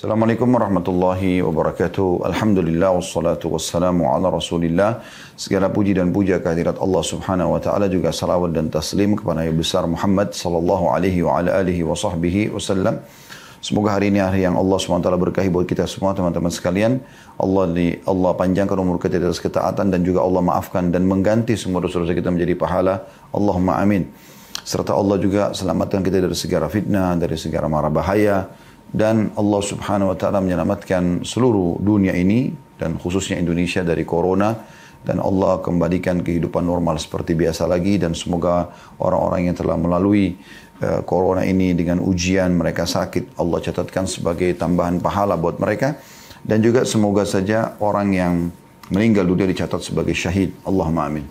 Assalamualaikum warahmatullahi wabarakatuh. Alhamdulillah wassalatu wassalamu ala Rasulillah. Segala puji dan puja kehadirat Allah Subhanahu wa taala juga salawat dan taslim kepada Nabi besar Muhammad sallallahu alaihi wa ala alihi wa sahbihi wasallam. Semoga hari ini hari yang Allah SWT berkahi buat kita semua teman-teman sekalian. Allah di Allah panjangkan umur kita atas ketaatan dan juga Allah maafkan dan mengganti semua dosa-dosa kita menjadi pahala. Allahumma amin. Serta Allah juga selamatkan kita dari segala fitnah, dari segala mara bahaya, dan Allah Subhanahu wa taala menyelamatkan seluruh dunia ini dan khususnya Indonesia dari corona dan Allah kembalikan kehidupan normal seperti biasa lagi dan semoga orang-orang yang telah melalui eh, corona ini dengan ujian mereka sakit Allah catatkan sebagai tambahan pahala buat mereka dan juga semoga saja orang yang meninggal dunia dicatat sebagai syahid Allahumma amin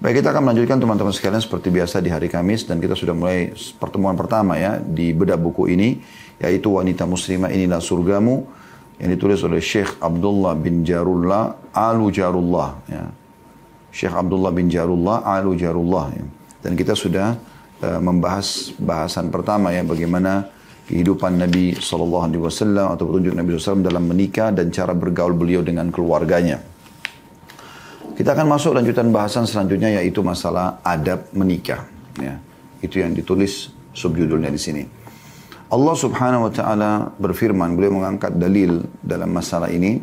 Baik kita akan melanjutkan teman-teman sekalian seperti biasa di hari Kamis dan kita sudah mulai pertemuan pertama ya di bedah buku ini yaitu wanita muslimah inilah surgamu yang ditulis oleh Syekh Abdullah bin Jarullah Alu Jarullah ya. Syekh Abdullah bin Jarullah Alu Jarullah ya. dan kita sudah uh, membahas bahasan pertama ya bagaimana kehidupan Nabi Shallallahu Alaihi Wasallam atau petunjuk Nabi SAW dalam menikah dan cara bergaul beliau dengan keluarganya. Kita akan masuk lanjutan bahasan selanjutnya yaitu masalah adab menikah. Ya, itu yang ditulis subjudulnya di sini. Allah Subhanahu wa taala berfirman, beliau mengangkat dalil dalam masalah ini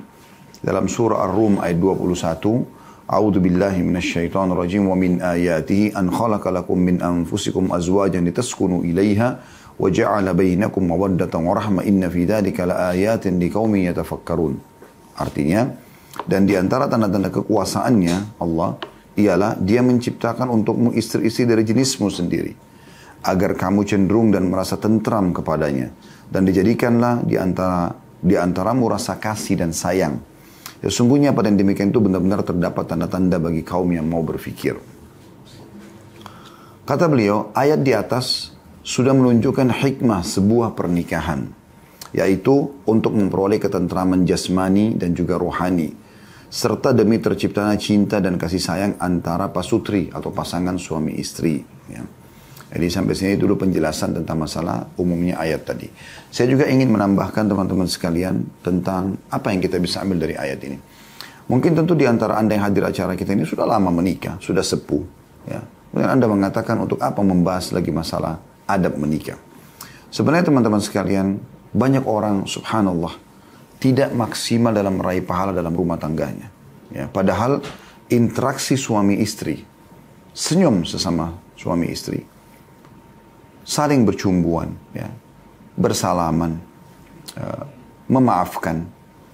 dalam surah Ar-Rum ayat 21, A'udzu billahi minasyaitonir rajim wa min ayatihi an khalaqa lakum min anfusikum azwajan litaskunu ilaiha wa ja'ala bainakum mawaddatan wa rahma inna fi dzalika laayatin liqaumin yatafakkarun. Artinya, dan di antara tanda-tanda kekuasaannya Allah ialah dia menciptakan untukmu istri-istri dari jenismu sendiri agar kamu cenderung dan merasa tentram kepadanya dan dijadikanlah di antara di antaramu rasa kasih dan sayang. Ya, sungguhnya pada yang demikian itu benar-benar terdapat tanda-tanda bagi kaum yang mau berfikir. Kata beliau, ayat di atas sudah menunjukkan hikmah sebuah pernikahan, yaitu untuk memperoleh ketentraman jasmani dan juga rohani, serta demi terciptanya cinta dan kasih sayang antara pasutri atau pasangan suami istri. Ya. Jadi sampai sini dulu penjelasan tentang masalah umumnya ayat tadi. Saya juga ingin menambahkan teman-teman sekalian tentang apa yang kita bisa ambil dari ayat ini. Mungkin tentu di antara Anda yang hadir acara kita ini sudah lama menikah, sudah sepuh. Ya. Kemudian Anda mengatakan untuk apa membahas lagi masalah adab menikah. Sebenarnya teman-teman sekalian, banyak orang subhanallah tidak maksimal dalam meraih pahala dalam rumah tangganya. Ya, padahal interaksi suami istri, senyum sesama suami istri, saling bercumbuan, ya, bersalaman, uh, memaafkan,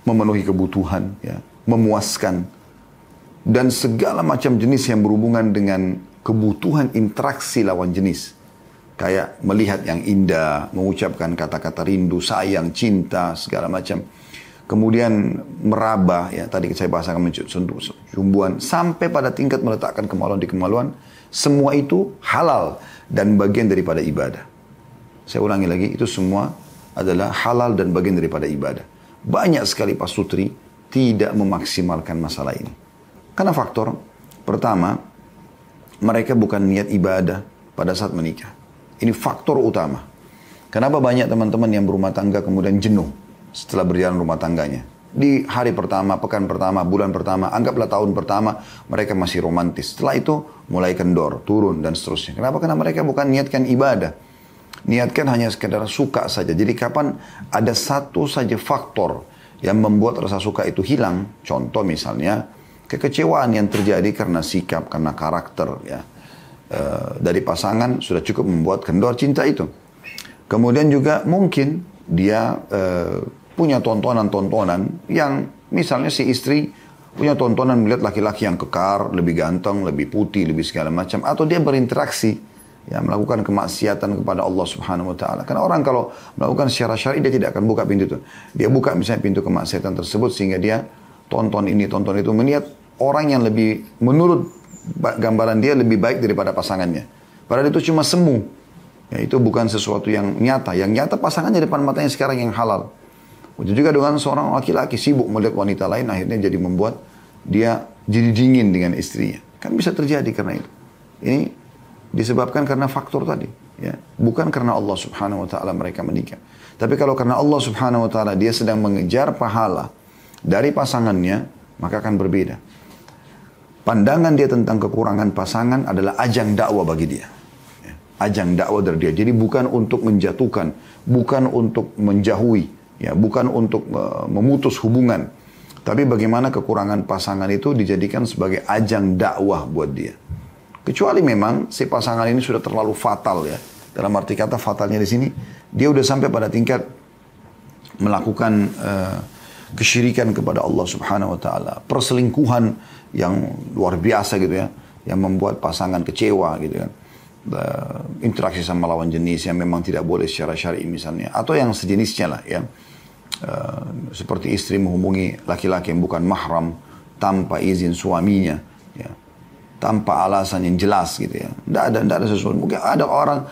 memenuhi kebutuhan, ya, memuaskan, dan segala macam jenis yang berhubungan dengan kebutuhan interaksi lawan jenis. Kayak melihat yang indah, mengucapkan kata-kata rindu, sayang, cinta, segala macam. Kemudian meraba, ya tadi saya bahasakan mencumbuan, sampai pada tingkat meletakkan kemaluan di kemaluan, semua itu halal dan bagian daripada ibadah. Saya ulangi lagi, itu semua adalah halal dan bagian daripada ibadah. Banyak sekali pasutri tidak memaksimalkan masalah ini. Karena faktor pertama, mereka bukan niat ibadah pada saat menikah. Ini faktor utama. Kenapa banyak teman-teman yang berumah tangga kemudian jenuh setelah berjalan rumah tangganya? Di hari pertama, pekan pertama, bulan pertama, anggaplah tahun pertama, mereka masih romantis. Setelah itu mulai kendor, turun, dan seterusnya. Kenapa? Karena mereka bukan niatkan ibadah. Niatkan hanya sekedar suka saja. Jadi kapan ada satu saja faktor yang membuat rasa suka itu hilang, contoh misalnya kekecewaan yang terjadi karena sikap, karena karakter ya. E, dari pasangan sudah cukup membuat kendor cinta itu. Kemudian juga mungkin dia e, punya tontonan-tontonan yang misalnya si istri punya tontonan melihat laki-laki yang kekar, lebih ganteng, lebih putih, lebih segala macam atau dia berinteraksi ya melakukan kemaksiatan kepada Allah Subhanahu wa taala. Karena orang kalau melakukan secara syar'i dia tidak akan buka pintu itu. Dia buka misalnya pintu kemaksiatan tersebut sehingga dia tonton ini, tonton itu melihat orang yang lebih menurut gambaran dia lebih baik daripada pasangannya. Padahal itu cuma semu. Ya, itu bukan sesuatu yang nyata. Yang nyata pasangannya depan matanya sekarang yang halal. Begitu juga dengan seorang laki-laki sibuk melihat wanita lain akhirnya jadi membuat dia jadi dingin dengan istrinya. Kan bisa terjadi karena itu. Ini disebabkan karena faktor tadi, ya. Bukan karena Allah Subhanahu wa taala mereka menikah. Tapi kalau karena Allah Subhanahu wa taala dia sedang mengejar pahala dari pasangannya, maka akan berbeda. Pandangan dia tentang kekurangan pasangan adalah ajang dakwah bagi dia ya. ajang dakwah dari dia. Jadi bukan untuk menjatuhkan, bukan untuk menjauhi, ya bukan untuk uh, memutus hubungan tapi bagaimana kekurangan pasangan itu dijadikan sebagai ajang dakwah buat dia kecuali memang si pasangan ini sudah terlalu fatal ya dalam arti kata fatalnya di sini dia udah sampai pada tingkat melakukan uh, kesyirikan kepada Allah Subhanahu wa taala perselingkuhan yang luar biasa gitu ya yang membuat pasangan kecewa gitu kan e, interaksi sama lawan jenis yang memang tidak boleh secara syar'i misalnya atau yang sejenisnya lah ya Eh, seperti istri menghubungi laki-laki yang bukan mahram tanpa izin suaminya, ya. tanpa alasan yang jelas gitu ya. Tidak ada, tidak ada sesuatu. Mungkin ada orang,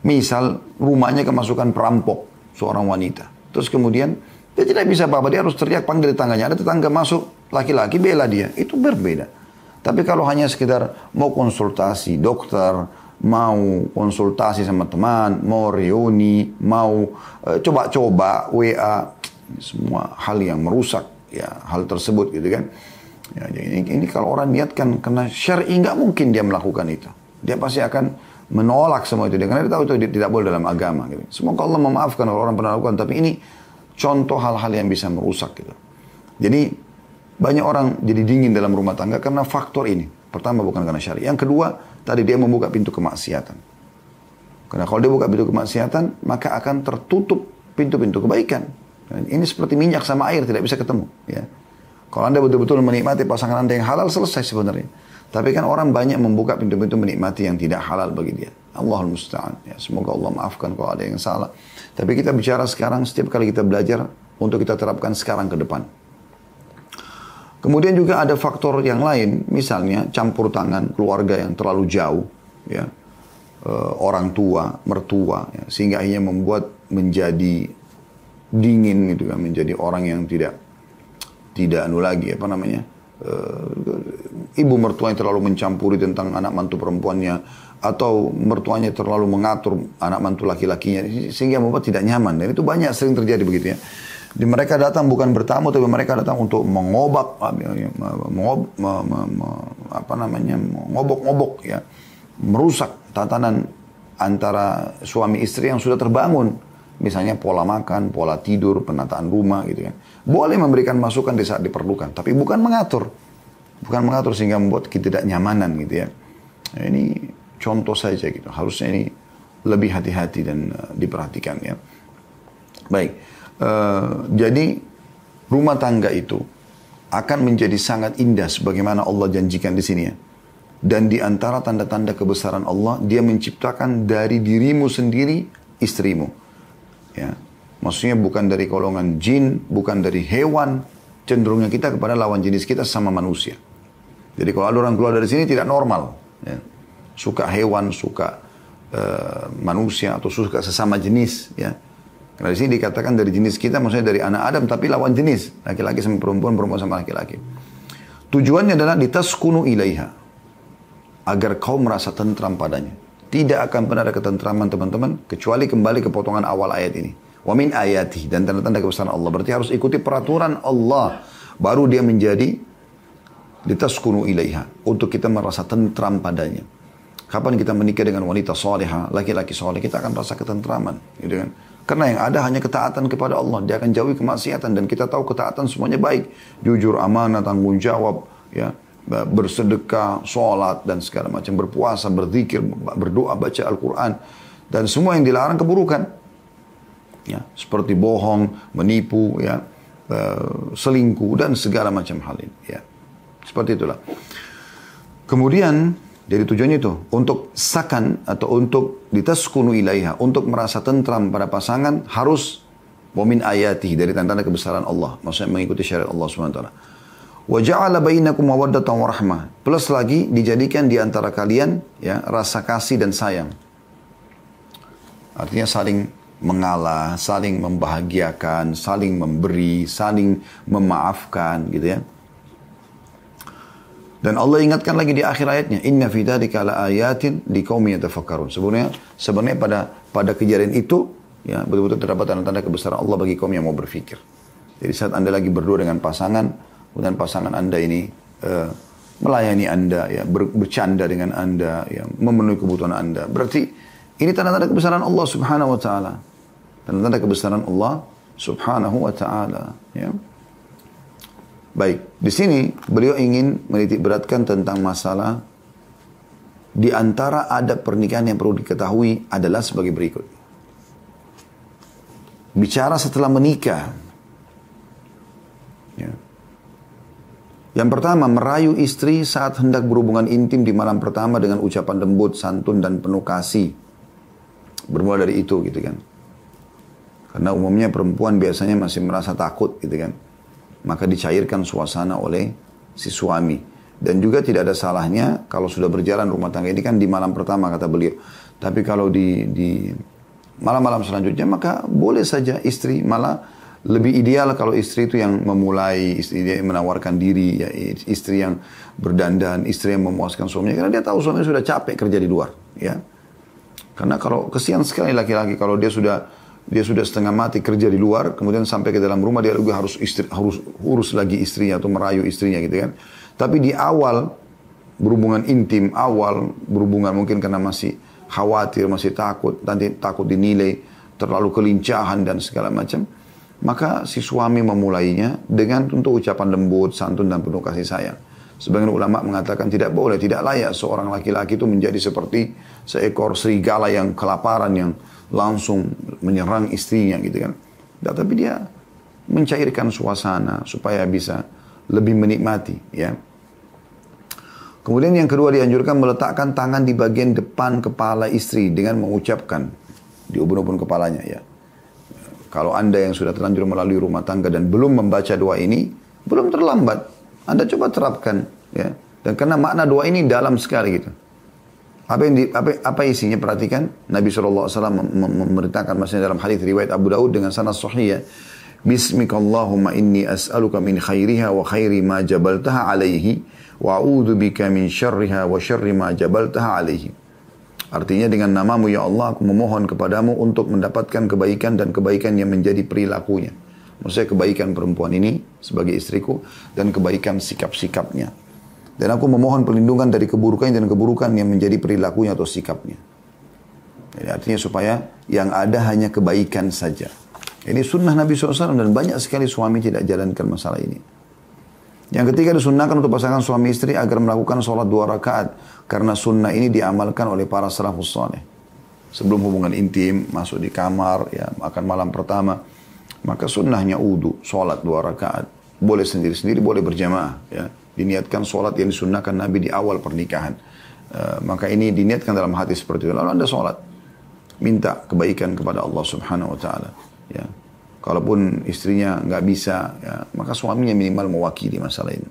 misal rumahnya kemasukan perampok seorang wanita. Terus kemudian dia tidak bisa apa-apa, dia harus teriak panggil tetangganya. Ada tetangga masuk, laki-laki bela dia. Itu berbeda. Tapi kalau hanya sekedar mau konsultasi dokter, mau konsultasi sama teman, mau reuni, mau eh, coba-coba uh, WA, semua hal yang merusak ya hal tersebut gitu kan ya, ini, ini kalau orang niatkan kena syar'i nggak mungkin dia melakukan itu dia pasti akan menolak semua itu dia karena dia tahu itu tidak boleh dalam agama gitu. semoga Allah memaafkan kalau orang pernah lakukan tapi ini contoh hal-hal yang bisa merusak gitu jadi banyak orang jadi dingin dalam rumah tangga karena faktor ini pertama bukan karena syari yang kedua tadi dia membuka pintu kemaksiatan karena kalau dia buka pintu kemaksiatan maka akan tertutup pintu-pintu kebaikan Nah, ini seperti minyak sama air tidak bisa ketemu. Ya. Kalau anda betul-betul menikmati pasangan anda yang halal selesai sebenarnya. Tapi kan orang banyak membuka pintu-pintu menikmati yang tidak halal bagi dia. Allahul Musta'an. Ya, semoga Allah maafkan kalau ada yang salah. Tapi kita bicara sekarang, setiap kali kita belajar, untuk kita terapkan sekarang ke depan. Kemudian juga ada faktor yang lain, misalnya campur tangan keluarga yang terlalu jauh, ya, e, orang tua, mertua, ya, sehingga akhirnya membuat menjadi dingin gitu kan menjadi orang yang tidak tidak anu lagi apa namanya uh, ibu mertuanya terlalu mencampuri tentang anak mantu perempuannya atau mertuanya terlalu mengatur anak mantu laki-lakinya sehingga membuat tidak nyaman dan itu banyak sering terjadi begitu ya. Di mereka datang bukan bertamu tapi mereka datang untuk mengobak mengob, me, me, me, apa namanya mengobok-ngobok ya merusak tatanan antara suami istri yang sudah terbangun Misalnya pola makan, pola tidur, penataan rumah gitu kan. Boleh memberikan masukan di saat diperlukan, tapi bukan mengatur. Bukan mengatur sehingga membuat ketidaknyamanan gitu ya. Nah, ini contoh saja gitu. Harusnya ini lebih hati-hati dan uh, diperhatikan ya. Baik. Uh, jadi rumah tangga itu akan menjadi sangat indah sebagaimana Allah janjikan di sini ya. Dan di antara tanda-tanda kebesaran Allah, dia menciptakan dari dirimu sendiri istrimu. Ya. Maksudnya bukan dari golongan jin, bukan dari hewan, cenderungnya kita kepada lawan jenis kita sama manusia. Jadi kalau ada orang keluar dari sini tidak normal. Ya. Suka hewan, suka uh, manusia, atau suka sesama jenis. Ya. Karena di sini dikatakan dari jenis kita, maksudnya dari anak Adam, tapi lawan jenis. Laki-laki sama perempuan, perempuan sama laki-laki. Tujuannya adalah ditaskunu ilaiha. Agar kau merasa tentram padanya. Tidak akan pernah ada ketentraman teman-teman, kecuali kembali ke potongan awal ayat ini. Wa min ayati dan tanda-tanda kebesaran Allah. Berarti harus ikuti peraturan Allah. Baru dia menjadi litaskunu ilaiha. Untuk kita merasa tentram padanya. Kapan kita menikah dengan wanita soleha, laki-laki soleh, kita akan merasa ketentraman. Gitu kan? Karena yang ada hanya ketaatan kepada Allah. Dia akan jauhi kemaksiatan dan kita tahu ketaatan semuanya baik. Jujur, amanah, tanggung jawab, ya Eh, bersedekah, sholat dan segala macam, berpuasa, berzikir, berdoa, baca Al-Quran dan semua yang dilarang keburukan. Ya, seperti bohong, menipu, ya, eh, selingkuh dan segala macam hal ini. Ya. Seperti itulah. Kemudian jadi tujuannya itu untuk sakan atau untuk ditaskunu ilaiha, untuk merasa tentram pada pasangan harus wamin ayati dari tanda-tanda kebesaran Allah, maksudnya mengikuti syariat Allah Subhanahu wa taala wa ja'ala bainakum mawaddatan wa Plus lagi dijadikan di antara kalian ya rasa kasih dan sayang. Artinya saling mengalah, saling membahagiakan, saling memberi, saling memaafkan gitu ya. Dan Allah ingatkan lagi di akhir ayatnya, inna fi dzalika la ayatin liqaumin yatafakkarun. Sebenarnya sebenarnya pada pada kejadian itu ya betul-betul terdapat tanda-tanda kebesaran Allah bagi kaum yang mau berpikir. Jadi saat Anda lagi berdua dengan pasangan, kemudian pasangan Anda ini uh, melayani Anda, ya, ber, bercanda dengan Anda, ya, memenuhi kebutuhan Anda. Berarti ini tanda-tanda kebesaran Allah Subhanahu wa taala. Tanda-tanda kebesaran Allah Subhanahu wa taala, ya. Baik, di sini beliau ingin menitik beratkan tentang masalah di antara adab pernikahan yang perlu diketahui adalah sebagai berikut. Bicara setelah menikah, Yang pertama, merayu istri saat hendak berhubungan intim di malam pertama dengan ucapan lembut, santun, dan penuh kasih. Bermula dari itu gitu kan. Karena umumnya perempuan biasanya masih merasa takut gitu kan. Maka dicairkan suasana oleh si suami. Dan juga tidak ada salahnya kalau sudah berjalan rumah tangga ini kan di malam pertama kata beliau. Tapi kalau di, di malam-malam selanjutnya maka boleh saja istri malah lebih ideal kalau istri itu yang memulai, istri dia yang menawarkan diri, ya, istri yang berdandan, istri yang memuaskan suaminya. Karena dia tahu suaminya sudah capek kerja di luar, ya. Karena kalau kesian sekali laki-laki kalau dia sudah dia sudah setengah mati kerja di luar, kemudian sampai ke dalam rumah dia juga harus istri harus urus lagi istrinya atau merayu istrinya gitu kan. Tapi di awal berhubungan intim awal berhubungan mungkin karena masih khawatir, masih takut, nanti takut dinilai terlalu kelincahan dan segala macam maka si suami memulainya dengan untuk ucapan lembut, santun dan penuh kasih sayang. Sebagian ulama mengatakan tidak boleh, tidak layak seorang laki-laki itu menjadi seperti seekor serigala yang kelaparan yang langsung menyerang istrinya gitu kan. Nah, tapi dia mencairkan suasana supaya bisa lebih menikmati ya. Kemudian yang kedua dianjurkan meletakkan tangan di bagian depan kepala istri dengan mengucapkan di ubun-ubun kepalanya ya. Kalau Anda yang sudah terlanjur melalui rumah tangga dan belum membaca doa ini, belum terlambat. Anda coba terapkan. ya. Dan karena makna doa ini dalam sekali gitu. Apa yang di, apa, apa isinya perhatikan Nabi SAW Alaihi Wasallam memerintahkan maksudnya dalam hadis riwayat Abu Daud dengan sanad sahih ya. Bismikallahumma inni as'aluka min khairiha wa khairi ma jabaltaha alaihi wa a'udzu bika min syarriha wa syarri ma jabaltaha alaihi. Artinya dengan namamu ya Allah aku memohon kepadamu untuk mendapatkan kebaikan dan kebaikan yang menjadi perilakunya. Maksudnya kebaikan perempuan ini sebagai istriku dan kebaikan sikap-sikapnya. Dan aku memohon perlindungan dari keburukan dan keburukan yang menjadi perilakunya atau sikapnya. Jadi artinya supaya yang ada hanya kebaikan saja. Ini sunnah Nabi SAW dan banyak sekali suami tidak jalankan masalah ini. Yang ketiga disunahkan untuk pasangan suami istri agar melakukan sholat dua rakaat. Karena sunnah ini diamalkan oleh para salafus soleh. Sebelum hubungan intim, masuk di kamar, ya makan malam pertama. Maka sunnahnya udu, sholat dua rakaat. Boleh sendiri-sendiri, boleh berjamaah. Ya. Diniatkan sholat yang disunahkan Nabi di awal pernikahan. e, maka ini diniatkan dalam hati seperti itu. Lalu anda sholat. Minta kebaikan kepada Allah subhanahu wa ta'ala. Ya. Kalaupun istrinya nggak bisa, ya, maka suaminya minimal mewakili masalah ini.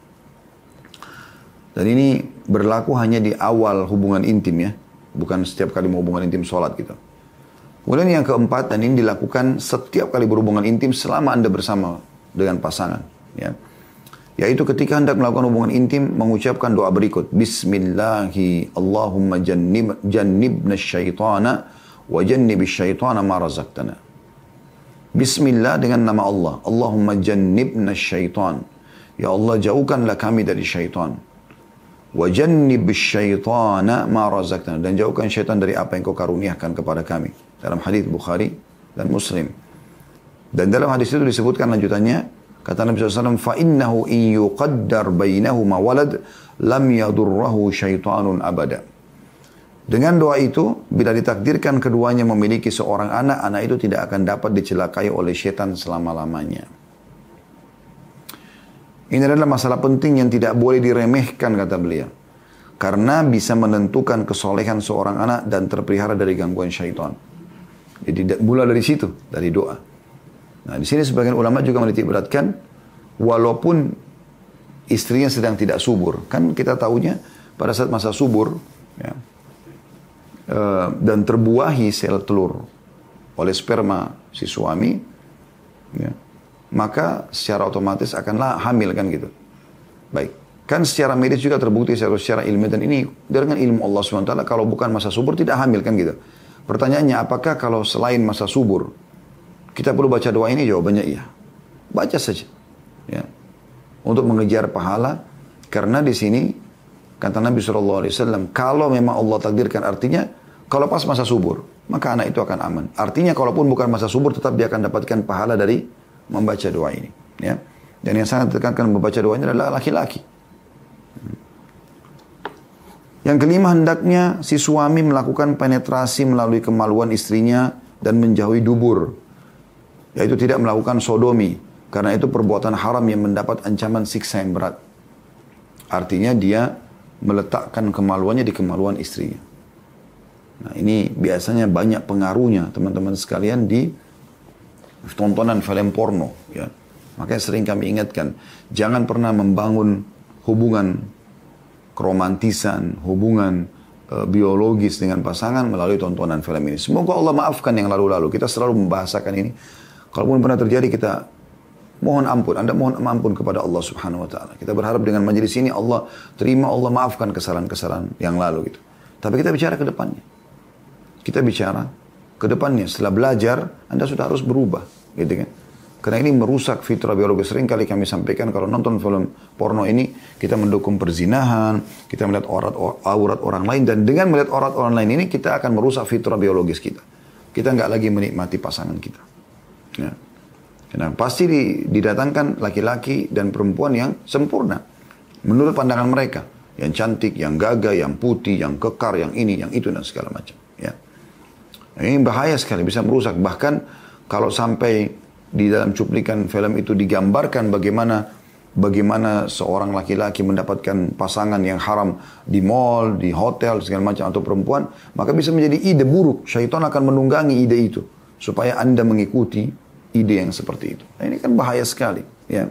Dan ini berlaku hanya di awal hubungan intim ya. Bukan setiap kali mau hubungan intim sholat gitu. Kemudian yang keempat, dan ini dilakukan setiap kali berhubungan intim selama Anda bersama dengan pasangan. Ya. Yaitu ketika hendak melakukan hubungan intim, mengucapkan doa berikut. Bismillahi Allahumma jannib, jannibna syaitana wa jannibis syaitana ma razaktana. Bismillah dengan nama Allah. Allahumma jannibna syaitan. Ya Allah jauhkanlah kami dari syaitan. Wa jannib syaitana ma razaqtana. Dan jauhkan syaitan dari apa yang kau karuniakan kepada kami. Dalam hadis Bukhari dan Muslim. Dan dalam hadis itu disebutkan lanjutannya. Kata Nabi SAW, فَإِنَّهُ إِنْ يُقَدَّرْ بَيْنَهُمَا وَلَدْ لَمْ يَضُرَّهُ شَيْطَانٌ أَبَدًا dengan doa itu, bila ditakdirkan keduanya memiliki seorang anak, anak itu tidak akan dapat dicelakai oleh setan selama-lamanya. Ini adalah masalah penting yang tidak boleh diremehkan, kata beliau. Karena bisa menentukan kesolehan seorang anak dan terpelihara dari gangguan syaitan. Jadi mulai dari situ, dari doa. Nah, di sini sebagian ulama juga menitik beratkan, walaupun istrinya sedang tidak subur. Kan kita tahunya pada saat masa subur, ya, Eh, dan terbuahi sel telur oleh sperma si suami, ya, maka secara otomatis akanlah hamil kan gitu. Baik. Kan secara medis juga terbukti secara, secara ilmiah dan ini dengan ilmu Allah SWT kalau bukan masa subur tidak hamil kan gitu. Pertanyaannya apakah kalau selain masa subur kita perlu baca doa ini? Jawabannya iya. Baca saja. Ya. Untuk mengejar pahala karena di sini Kata Nabi Shallallahu Alaihi Wasallam, kalau memang Allah takdirkan artinya, kalau pas masa subur, maka anak itu akan aman. Artinya, kalaupun bukan masa subur, tetap dia akan dapatkan pahala dari membaca doa ini. Ya. Dan yang sangat ditekankan membaca doanya adalah laki-laki. Yang kelima, hendaknya si suami melakukan penetrasi melalui kemaluan istrinya dan menjauhi dubur. Yaitu tidak melakukan sodomi. Karena itu perbuatan haram yang mendapat ancaman siksa yang berat. Artinya dia meletakkan kemaluannya di kemaluan istrinya. Nah ini biasanya banyak pengaruhnya teman-teman sekalian di tontonan film porno. Ya. Makanya sering kami ingatkan, jangan pernah membangun hubungan keromantisan, hubungan e, biologis dengan pasangan melalui tontonan film ini. Semoga Allah maafkan yang lalu-lalu. Kita selalu membahasakan ini. Kalaupun pernah terjadi kita mohon ampun. Anda mohon ampun kepada Allah Subhanahu wa taala. Kita berharap dengan majlis ini Allah terima, Allah maafkan kesalahan-kesalahan yang lalu gitu. Tapi kita bicara ke depannya. Kita bicara ke depannya setelah belajar Anda sudah harus berubah gitu kan. Karena ini merusak fitrah biologis. Sering kali kami sampaikan kalau nonton film porno ini, kita mendukung perzinahan, kita melihat aurat, aurat orang lain, dan dengan melihat aurat orang lain ini, kita akan merusak fitrah biologis kita. Kita nggak lagi menikmati pasangan kita. Ya. Nah, pasti didatangkan laki-laki dan perempuan yang sempurna. Menurut pandangan mereka. Yang cantik, yang gagah, yang putih, yang kekar, yang ini, yang itu, dan segala macam. Ya. Nah, ini bahaya sekali, bisa merusak. Bahkan kalau sampai di dalam cuplikan film itu digambarkan bagaimana bagaimana seorang laki-laki mendapatkan pasangan yang haram di mall, di hotel, segala macam atau perempuan, maka bisa menjadi ide buruk. Syaitan akan menunggangi ide itu supaya Anda mengikuti ide yang seperti itu. Nah, ini kan bahaya sekali, ya.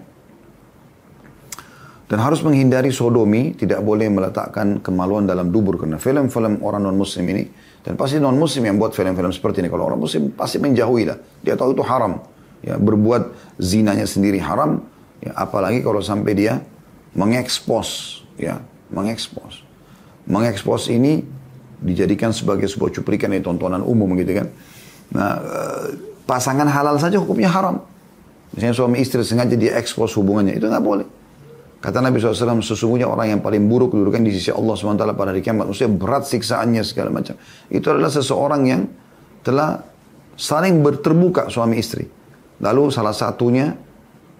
Dan harus menghindari sodomi, tidak boleh meletakkan kemaluan dalam dubur karena film-film orang non muslim ini dan pasti non muslim yang buat film-film seperti ini. Kalau orang muslim pasti menjauhi lah. Dia tahu itu haram. Ya, berbuat zinanya sendiri haram, ya, apalagi kalau sampai dia mengekspos, ya, mengekspos. Mengekspos ini dijadikan sebagai sebuah cuplikan di tontonan umum gitu kan. Nah, eh, Pasangan halal saja hukumnya haram. Misalnya suami istri sengaja dia diekspos hubungannya, itu nggak boleh. Kata Nabi SAW, sesungguhnya orang yang paling buruk kedudukan di sisi Allah SWT pada hari kiamat. Maksudnya berat siksaannya segala macam. Itu adalah seseorang yang telah saling berterbuka suami istri. Lalu salah satunya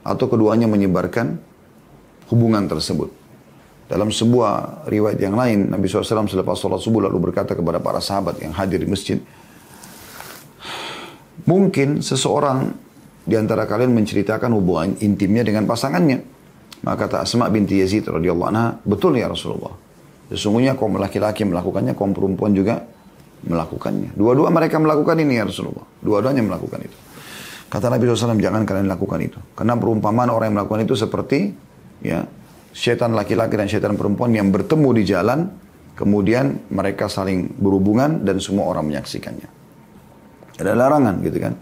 atau keduanya menyebarkan hubungan tersebut. Dalam sebuah riwayat yang lain, Nabi SAW selepas sholat subuh lalu berkata kepada para sahabat yang hadir di masjid, Mungkin seseorang di antara kalian menceritakan hubungan intimnya dengan pasangannya. Maka kata Asma binti Yazid radhiyallahu anha, betul ya Rasulullah. Sesungguhnya kaum laki-laki melakukannya, kaum perempuan juga melakukannya. Dua-dua mereka melakukan ini ya Rasulullah. Dua-duanya melakukan itu. Kata Nabi SAW, jangan kalian lakukan itu. Karena perumpamaan orang yang melakukan itu seperti ya setan laki-laki dan setan perempuan yang bertemu di jalan, kemudian mereka saling berhubungan dan semua orang menyaksikannya. Ada larangan gitu kan.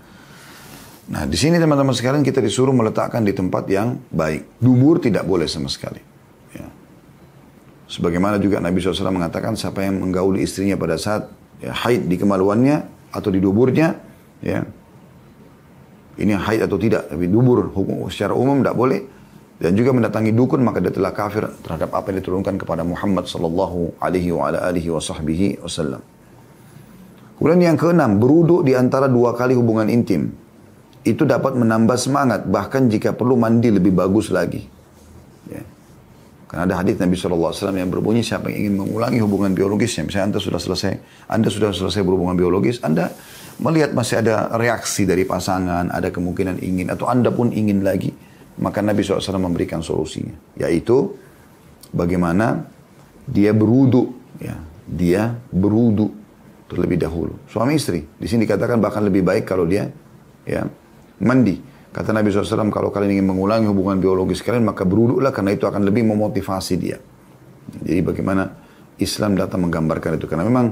Nah, di sini teman-teman sekalian kita disuruh meletakkan di tempat yang baik. Dubur tidak boleh sama sekali. Ya. Sebagaimana juga Nabi SAW mengatakan siapa yang menggauli istrinya pada saat ya, haid di kemaluannya atau di duburnya, ya ini haid atau tidak, tapi dubur hukum secara umum tidak boleh. Dan juga mendatangi dukun maka dia telah kafir terhadap apa yang diturunkan kepada Muhammad sallallahu alaihi Kemudian yang keenam, beruduk di antara dua kali hubungan intim. Itu dapat menambah semangat, bahkan jika perlu mandi lebih bagus lagi. Ya. Karena ada hadis Nabi SAW yang berbunyi, siapa yang ingin mengulangi hubungan biologisnya, misalnya Anda sudah selesai, Anda sudah selesai berhubungan biologis, Anda melihat masih ada reaksi dari pasangan, ada kemungkinan ingin, atau Anda pun ingin lagi, maka Nabi SAW memberikan solusinya. Yaitu, bagaimana dia beruduk, ya, dia beruduk terlebih dahulu. Suami istri. Di sini dikatakan bahkan lebih baik kalau dia ya mandi. Kata Nabi SAW, kalau kalian ingin mengulangi hubungan biologis kalian, maka beruduklah karena itu akan lebih memotivasi dia. Jadi bagaimana Islam datang menggambarkan itu. Karena memang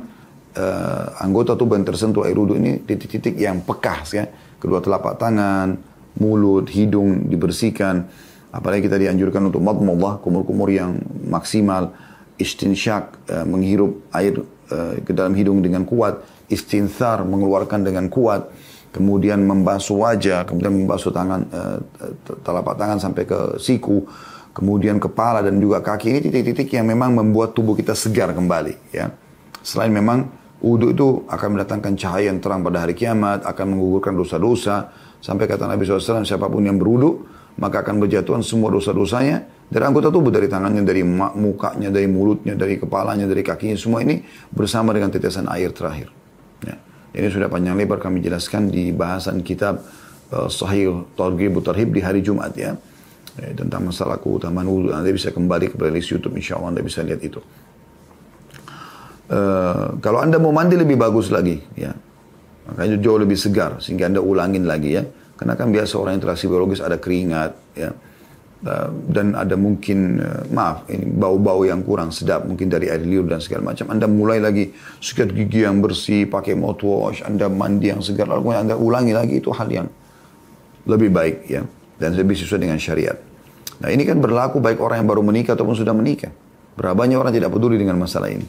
uh, anggota tubuh yang tersentuh air wudhu ini titik-titik yang pekah. Ya. Kedua telapak tangan, mulut, hidung dibersihkan. Apalagi kita dianjurkan untuk madmallah, kumur-kumur yang maksimal. Istinsyak, uh, eh, menghirup air Eh, ke dalam hidung dengan kuat, istinthar mengeluarkan dengan kuat, kemudian membasuh wajah, kemudian membasuh tangan eh, telapak tangan sampai ke siku, kemudian kepala dan juga kaki ini titik-titik yang memang membuat tubuh kita segar kembali ya. Selain memang Wudhu itu akan mendatangkan cahaya yang terang pada hari kiamat, akan menggugurkan dosa-dosa. Sampai kata Nabi SAW, siapapun yang berwudhu, maka akan berjatuhan semua dosa-dosanya dari anggota tubuh dari tangannya, dari mukanya, dari mulutnya, dari kepalanya, dari kakinya, semua ini bersama dengan tetesan air terakhir. Ya. Ini sudah panjang lebar kami jelaskan di bahasan kitab uh, Sahih Targhib Tarhib di hari Jumat ya. ya tentang masalah keutamaan wudhu. Anda bisa kembali ke playlist YouTube insya Allah Anda bisa lihat itu. Uh, kalau Anda mau mandi lebih bagus lagi ya. Makanya jauh lebih segar sehingga Anda ulangin lagi ya. Karena kan biasa orang interaksi biologis ada keringat, ya. Eh, dan ada mungkin, eh, maaf, ini bau-bau yang kurang sedap, mungkin dari air liur dan segala macam. Anda mulai lagi sikat gigi yang bersih, pakai mouthwash, Anda mandi yang segar, lalu Anda ulangi lagi, itu hal yang lebih baik, ya. Dan lebih sesuai dengan syariat. Nah ini kan berlaku baik orang yang baru menikah ataupun sudah menikah. Berapa banyak orang tidak peduli dengan masalah ini.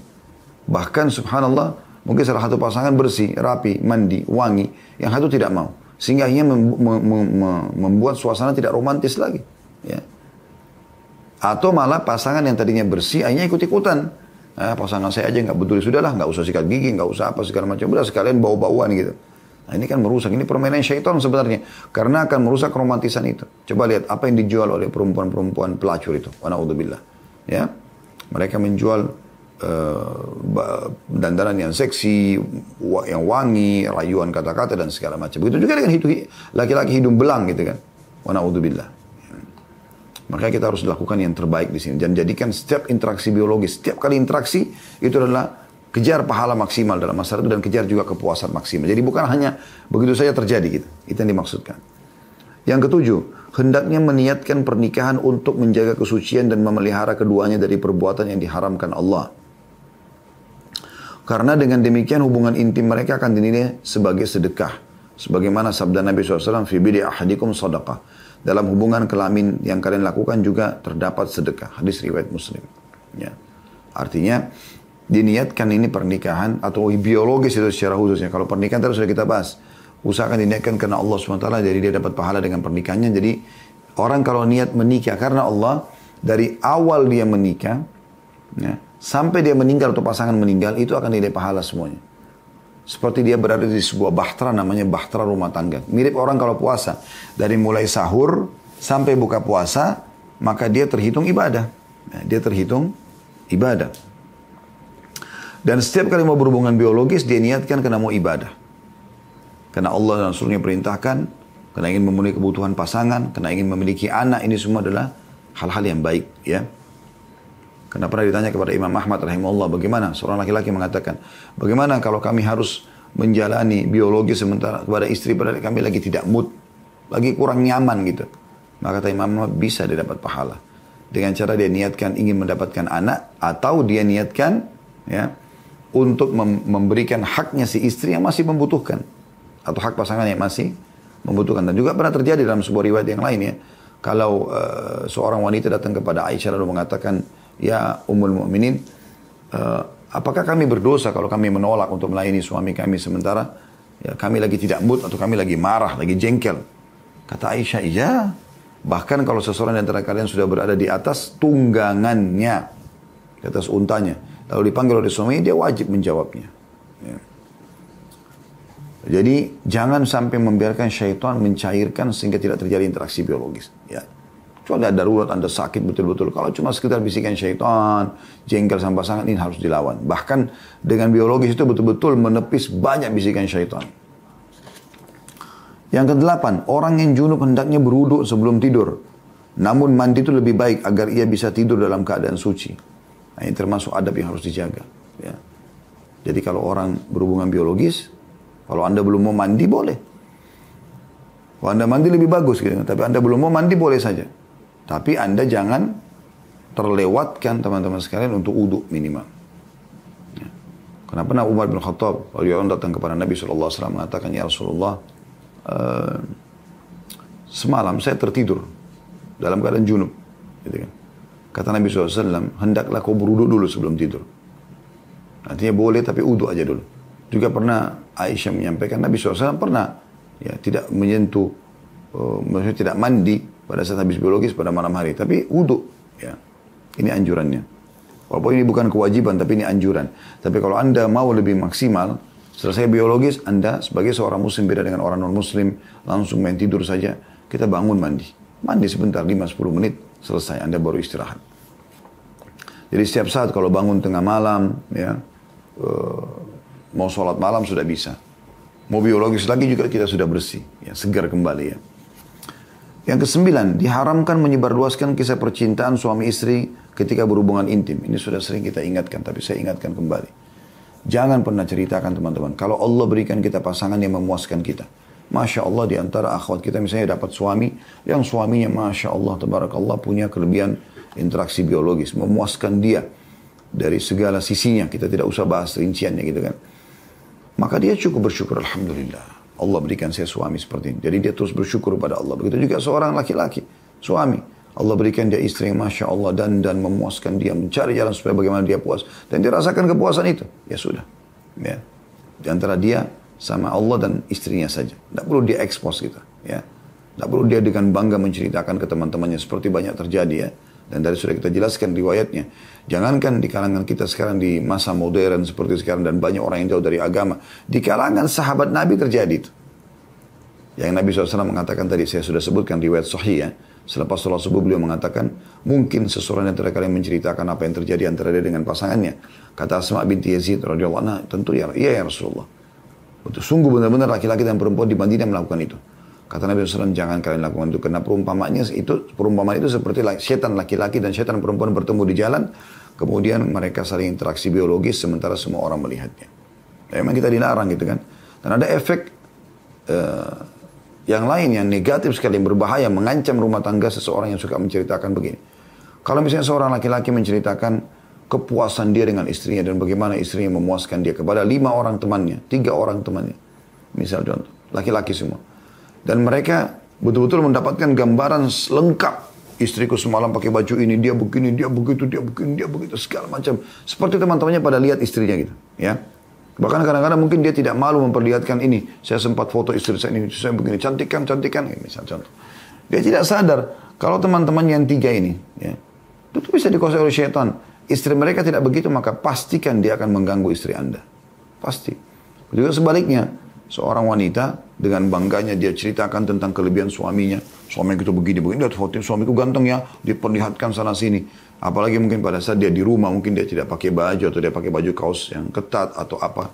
Bahkan subhanallah, mungkin salah satu pasangan bersih, rapi, mandi, wangi, yang satu tidak mau. Sehingga akhirnya mem mem mem membuat suasana tidak romantis lagi. Ya. Atau malah pasangan yang tadinya bersih akhirnya ikut-ikutan. Eh, pasangan saya aja nggak betul sudahlah nggak usah sikat gigi nggak usah apa segala macam udah sekalian bau-bauan gitu nah, ini kan merusak ini permainan syaitan sebenarnya karena akan merusak romantisan itu coba lihat apa yang dijual oleh perempuan-perempuan pelacur itu wanaudzubillah ya mereka menjual uh, dandanan yang seksi, yang wangi, rayuan kata-kata dan segala macam. Begitu juga dengan laki-laki hidung belang gitu kan. Wa na'udzubillah. Maka kita harus lakukan yang terbaik di sini dan jadikan setiap interaksi biologis, setiap kali interaksi itu adalah kejar pahala maksimal dalam masyarakat itu dan kejar juga kepuasan maksimal. Jadi bukan hanya begitu saja terjadi gitu. Itu yang dimaksudkan. Yang ketujuh, hendaknya meniatkan pernikahan untuk menjaga kesucian dan memelihara keduanya dari perbuatan yang diharamkan Allah. Karena dengan demikian hubungan intim mereka akan dinilai sebagai sedekah. Sebagaimana sabda Nabi SAW, Fibidi ahadikum sadaqah. Dalam hubungan kelamin yang kalian lakukan juga terdapat sedekah. Hadis riwayat muslim. Ya. Artinya, diniatkan ini pernikahan atau biologis itu secara khususnya. Kalau pernikahan terus sudah kita bahas. Usahakan diniatkan karena Allah SWT, jadi dia dapat pahala dengan pernikahannya. Jadi, orang kalau niat menikah karena Allah, dari awal dia menikah, ya, Sampai dia meninggal atau pasangan meninggal, itu akan nilai pahala semuanya. Seperti dia berada di sebuah bahtera namanya bahtera rumah tangga. Mirip orang kalau puasa. Dari mulai sahur sampai buka puasa, maka dia terhitung ibadah. Nah, dia terhitung ibadah. Dan setiap kali mau berhubungan biologis, dia niatkan karena mau ibadah. Karena Allah dan Rasulnya perintahkan, karena ingin memenuhi kebutuhan pasangan, karena ingin memiliki anak, ini semua adalah hal-hal yang baik. ya. Karena pernah ditanya kepada Imam Ahmad rahimahullah, bagaimana seorang laki-laki mengatakan, bagaimana kalau kami harus menjalani biologi sementara kepada istri padahal kami lagi tidak mood, lagi kurang nyaman gitu. Maka kata Imam Ahmad bisa dia dapat pahala. Dengan cara dia niatkan ingin mendapatkan anak atau dia niatkan ya untuk mem memberikan haknya si istri yang masih membutuhkan atau hak pasangan yang masih membutuhkan dan juga pernah terjadi dalam sebuah riwayat yang lain ya kalau uh, seorang wanita datang kepada Aisyah lalu mengatakan ya umul muminin. uh, apakah kami berdosa kalau kami menolak untuk melayani suami kami sementara ya, kami lagi tidak mood atau kami lagi marah, lagi jengkel? Kata Aisyah, iya. Bahkan kalau seseorang di antara kalian sudah berada di atas tunggangannya, di atas untanya, lalu dipanggil oleh suami, dia wajib menjawabnya. Ya. Jadi jangan sampai membiarkan syaitan mencairkan sehingga tidak terjadi interaksi biologis. Ya. Kecuali ada darurat, Anda sakit betul-betul. Kalau cuma sekitar bisikan syaitan, jengkel sama pasangan, ini harus dilawan. Bahkan dengan biologis itu betul-betul menepis banyak bisikan syaitan. Yang kedelapan, orang yang junub hendaknya beruduk sebelum tidur. Namun mandi itu lebih baik agar ia bisa tidur dalam keadaan suci. Nah, ini termasuk adab yang harus dijaga. Ya. Jadi kalau orang berhubungan biologis, kalau anda belum mau mandi boleh. Kalau anda mandi lebih bagus, gitu. tapi anda belum mau mandi boleh saja. Tapi Anda jangan terlewatkan teman-teman sekalian untuk uduk minimal. Ya. Kenapa nah Umar bin Khattab beliau datang kepada Nabi SAW mengatakan, Ya Rasulullah, uh, semalam saya tertidur dalam keadaan junub. Gitu kan. Kata Nabi SAW, hendaklah kau beruduk dulu sebelum tidur. Artinya boleh tapi uduk aja dulu. Juga pernah Aisyah menyampaikan Nabi SAW pernah ya tidak menyentuh, uh, maksudnya tidak mandi pada saat habis biologis pada malam hari. Tapi wudhu, ya. Ini anjurannya. Walaupun ini bukan kewajiban, tapi ini anjuran. Tapi kalau Anda mau lebih maksimal, selesai biologis, Anda sebagai seorang muslim beda dengan orang non-muslim, langsung main tidur saja, kita bangun mandi. Mandi sebentar, 5-10 menit, selesai. Anda baru istirahat. Jadi setiap saat kalau bangun tengah malam, ya, eh, mau sholat malam sudah bisa. Mau biologis lagi juga kita sudah bersih, ya, segar kembali ya. Yang kesembilan, diharamkan menyebarluaskan kisah percintaan suami istri ketika berhubungan intim. Ini sudah sering kita ingatkan, tapi saya ingatkan kembali. Jangan pernah ceritakan teman-teman. Kalau Allah berikan kita pasangan yang memuaskan kita. Masya Allah di antara akhwat kita misalnya dapat suami yang suaminya Masya Allah Allah punya kelebihan interaksi biologis. Memuaskan dia dari segala sisinya. Kita tidak usah bahas rinciannya gitu kan. Maka dia cukup bersyukur Alhamdulillah. Allah berikan saya suami seperti ini. Jadi dia terus bersyukur pada Allah. Begitu juga seorang laki-laki, suami. Allah berikan dia istri yang Masya Allah dan dan memuaskan dia. Mencari jalan supaya bagaimana dia puas. Dan dia rasakan kepuasan itu. Ya sudah. Ya. Di antara dia sama Allah dan istrinya saja. Tidak perlu dia ekspos kita. Ya. Tidak perlu dia dengan bangga menceritakan ke teman-temannya. Seperti banyak terjadi ya. Dan dari sudah kita jelaskan riwayatnya. Jangankan di kalangan kita sekarang di masa modern seperti sekarang dan banyak orang yang jauh dari agama. Di kalangan sahabat Nabi terjadi itu. Yang Nabi SAW mengatakan tadi, saya sudah sebutkan riwayat sahih ya. Selepas sholat subuh beliau mengatakan, mungkin seseorang yang terakhir kalian menceritakan apa yang terjadi antara dia dengan pasangannya. Kata Asma binti Yazid radhiyallahu anha, tentu ya, iya ya Rasulullah. Betul, sungguh benar-benar laki-laki dan perempuan di Madinah melakukan itu. Kata Nabi SAW, jangan kalian lakukan itu. Karena perumpamaannya itu, perumpamaan itu seperti setan laki-laki dan setan perempuan bertemu di jalan. Kemudian mereka saling interaksi biologis sementara semua orang melihatnya. Ya, memang kita dilarang gitu kan. Dan ada efek uh, yang lain yang negatif sekali, yang berbahaya, mengancam rumah tangga seseorang yang suka menceritakan begini. Kalau misalnya seorang laki-laki menceritakan kepuasan dia dengan istrinya dan bagaimana istrinya memuaskan dia kepada lima orang temannya, tiga orang temannya. Misal contoh, laki-laki semua. Dan mereka betul-betul mendapatkan gambaran lengkap. Istriku semalam pakai baju ini, dia begini, dia begitu, dia begini, dia begitu, segala macam. Seperti teman-temannya pada lihat istrinya gitu. ya. Bahkan kadang-kadang mungkin dia tidak malu memperlihatkan ini. Saya sempat foto istri saya ini, saya begini, cantik kan, cantik kan. contoh. Dia tidak sadar kalau teman-teman yang tiga ini, ya, itu bisa dikuasai oleh setan Istri mereka tidak begitu, maka pastikan dia akan mengganggu istri Anda. Pasti. Juga sebaliknya, Seorang wanita dengan bangganya dia ceritakan tentang kelebihan suaminya. Suami kita begini, begini, lihat foto suamiku ganteng ya. Diperlihatkan sana sini. Apalagi mungkin pada saat dia di rumah, mungkin dia tidak pakai baju atau dia pakai baju kaos yang ketat atau apa.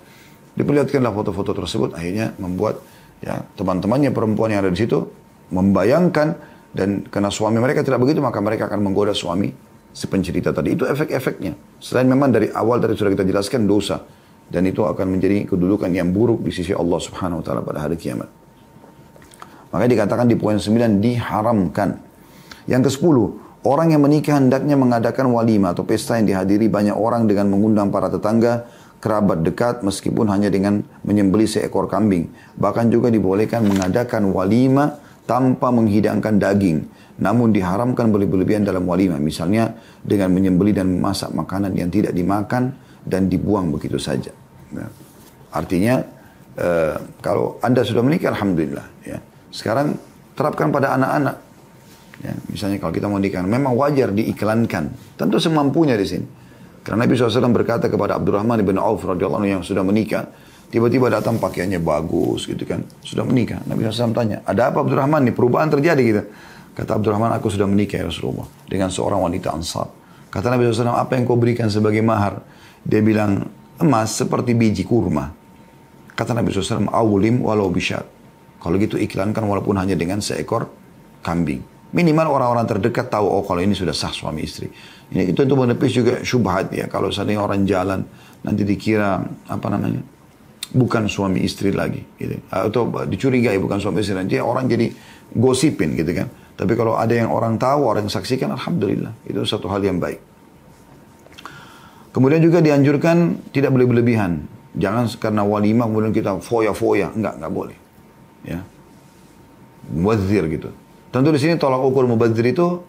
Diperlihatkanlah foto-foto tersebut akhirnya membuat ya teman-temannya perempuan yang ada di situ membayangkan dan karena suami mereka tidak begitu maka mereka akan menggoda suami si pencerita tadi. Itu efek-efeknya. Selain memang dari awal tadi sudah kita jelaskan dosa dan itu akan menjadi kedudukan yang buruk di sisi Allah Subhanahu wa taala pada hari kiamat. Maka dikatakan di poin 9 diharamkan. Yang ke-10, orang yang menikah hendaknya mengadakan walimah atau pesta yang dihadiri banyak orang dengan mengundang para tetangga, kerabat dekat meskipun hanya dengan menyembelih seekor kambing. Bahkan juga dibolehkan mengadakan walimah tanpa menghidangkan daging. Namun diharamkan berlebihan dalam walimah. Misalnya dengan menyembeli dan memasak makanan yang tidak dimakan dan dibuang begitu saja. Nah, artinya eh, kalau anda sudah menikah, alhamdulillah. Ya. Sekarang terapkan pada anak-anak. Ya, misalnya kalau kita mau nikah, memang wajar diiklankan. Tentu semampunya di sini. Karena Nabi SAW berkata kepada Abdurrahman bin Auf radhiyallahu anhu yang sudah menikah, tiba-tiba datang pakaiannya bagus gitu kan, sudah menikah. Nabi SAW tanya, ada apa Abdurrahman nih? Perubahan terjadi gitu. Kata Abdurrahman, aku sudah menikah ya Rasulullah dengan seorang wanita Ansar. Kata Nabi SAW, apa yang kau berikan sebagai mahar? Dia bilang, emas seperti biji kurma. Kata Nabi SAW, awlim walau bisyat. Kalau gitu iklankan walaupun hanya dengan seekor kambing. Minimal orang-orang terdekat tahu, oh kalau ini sudah sah suami istri. Ini itu untuk menepis juga syubhat ya. Kalau seandainya orang jalan, nanti dikira, apa namanya, bukan suami istri lagi. Gitu. Atau dicurigai bukan suami istri. Nanti orang jadi gosipin gitu kan. Tapi kalau ada yang orang tahu, orang yang saksikan, Alhamdulillah. Itu satu hal yang baik. Kemudian juga dianjurkan tidak boleh berlebihan. Jangan karena walimah kemudian kita foya-foya. Enggak, enggak boleh. Ya. Mubazir gitu. Tentu di sini tolak ukur mubazir itu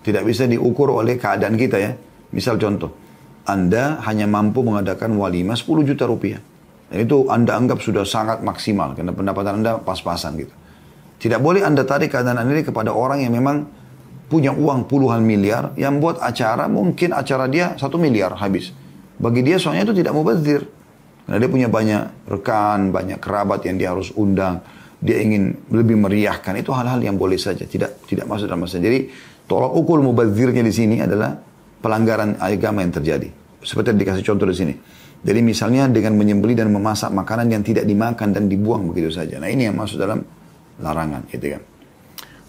tidak bisa diukur oleh keadaan kita ya. Misal contoh, Anda hanya mampu mengadakan walimah 10 juta rupiah. Dan itu Anda anggap sudah sangat maksimal karena pendapatan Anda pas-pasan gitu. Tidak boleh Anda tarik keadaan Anda ini kepada orang yang memang punya uang puluhan miliar, yang buat acara mungkin acara dia satu miliar habis. Bagi dia soalnya itu tidak mubazir. Karena dia punya banyak rekan, banyak kerabat yang dia harus undang. Dia ingin lebih meriahkan. Itu hal-hal yang boleh saja. Tidak tidak masuk dalam masalah Jadi tolak ukur mubazirnya di sini adalah pelanggaran agama yang terjadi. Seperti yang dikasih contoh di sini. Jadi misalnya dengan menyembeli dan memasak makanan yang tidak dimakan dan dibuang begitu saja. Nah ini yang masuk dalam larangan gitu kan.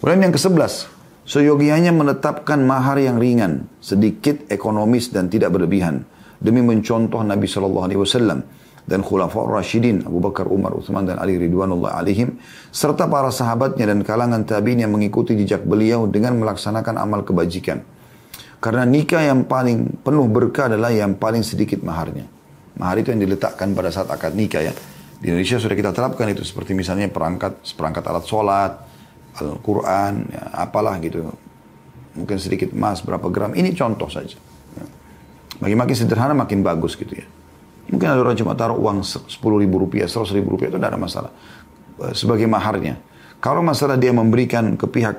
Kemudian yang ke-11. Seyogianya menetapkan mahar yang ringan, sedikit ekonomis dan tidak berlebihan demi mencontoh Nabi Shallallahu Alaihi Wasallam dan Khulafaur Rashidin Abu Bakar, Umar, Utsman dan Ali Ridwanullah alaihim serta para sahabatnya dan kalangan tabiin yang mengikuti jejak beliau dengan melaksanakan amal kebajikan. Karena nikah yang paling penuh berkah adalah yang paling sedikit maharnya. Mahar itu yang diletakkan pada saat akad nikah ya. Di Indonesia sudah kita terapkan itu seperti misalnya perangkat seperangkat alat sholat, Al-Quran, ya, apalah gitu. Mungkin sedikit emas, berapa gram. Ini contoh saja. Ya. Bagi makin sederhana makin bagus gitu ya. Mungkin ada orang cuma taruh uang 10 ribu rupiah, 100 ribu rupiah itu tidak ada masalah. Eh, sebagai maharnya. Kalau masalah dia memberikan ke pihak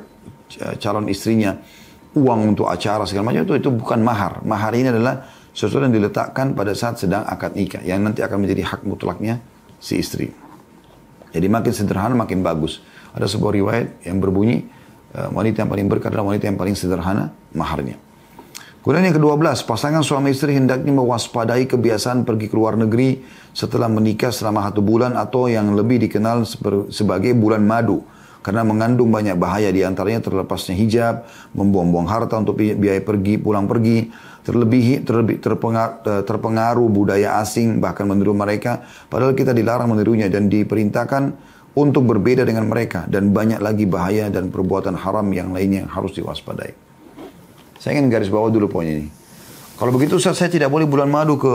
eh, calon istrinya uang untuk acara segala macam itu itu bukan mahar. Mahar ini adalah sesuatu yang diletakkan pada saat sedang akad nikah yang nanti akan menjadi hak mutlaknya si istri. Jadi makin sederhana makin bagus. Ada sebuah riwayat yang berbunyi, eh, wanita yang paling berkat adalah wanita yang paling sederhana maharnya. Kemudian yang ke-12, pasangan suami istri hendaknya mewaspadai kebiasaan pergi ke luar negeri setelah menikah selama satu bulan atau yang lebih dikenal sebagai bulan madu. Karena mengandung banyak bahaya diantaranya terlepasnya hijab, membuang-buang harta untuk biaya pergi, pulang pergi, terlebih, terlebih terpengar, eh, terpengaruh budaya asing bahkan meniru mereka. Padahal kita dilarang menirunya dan diperintahkan untuk berbeda dengan mereka dan banyak lagi bahaya dan perbuatan haram yang lainnya yang harus diwaspadai. Saya ingin garis bawah dulu poin ini. Kalau begitu Ustaz, saya tidak boleh bulan madu ke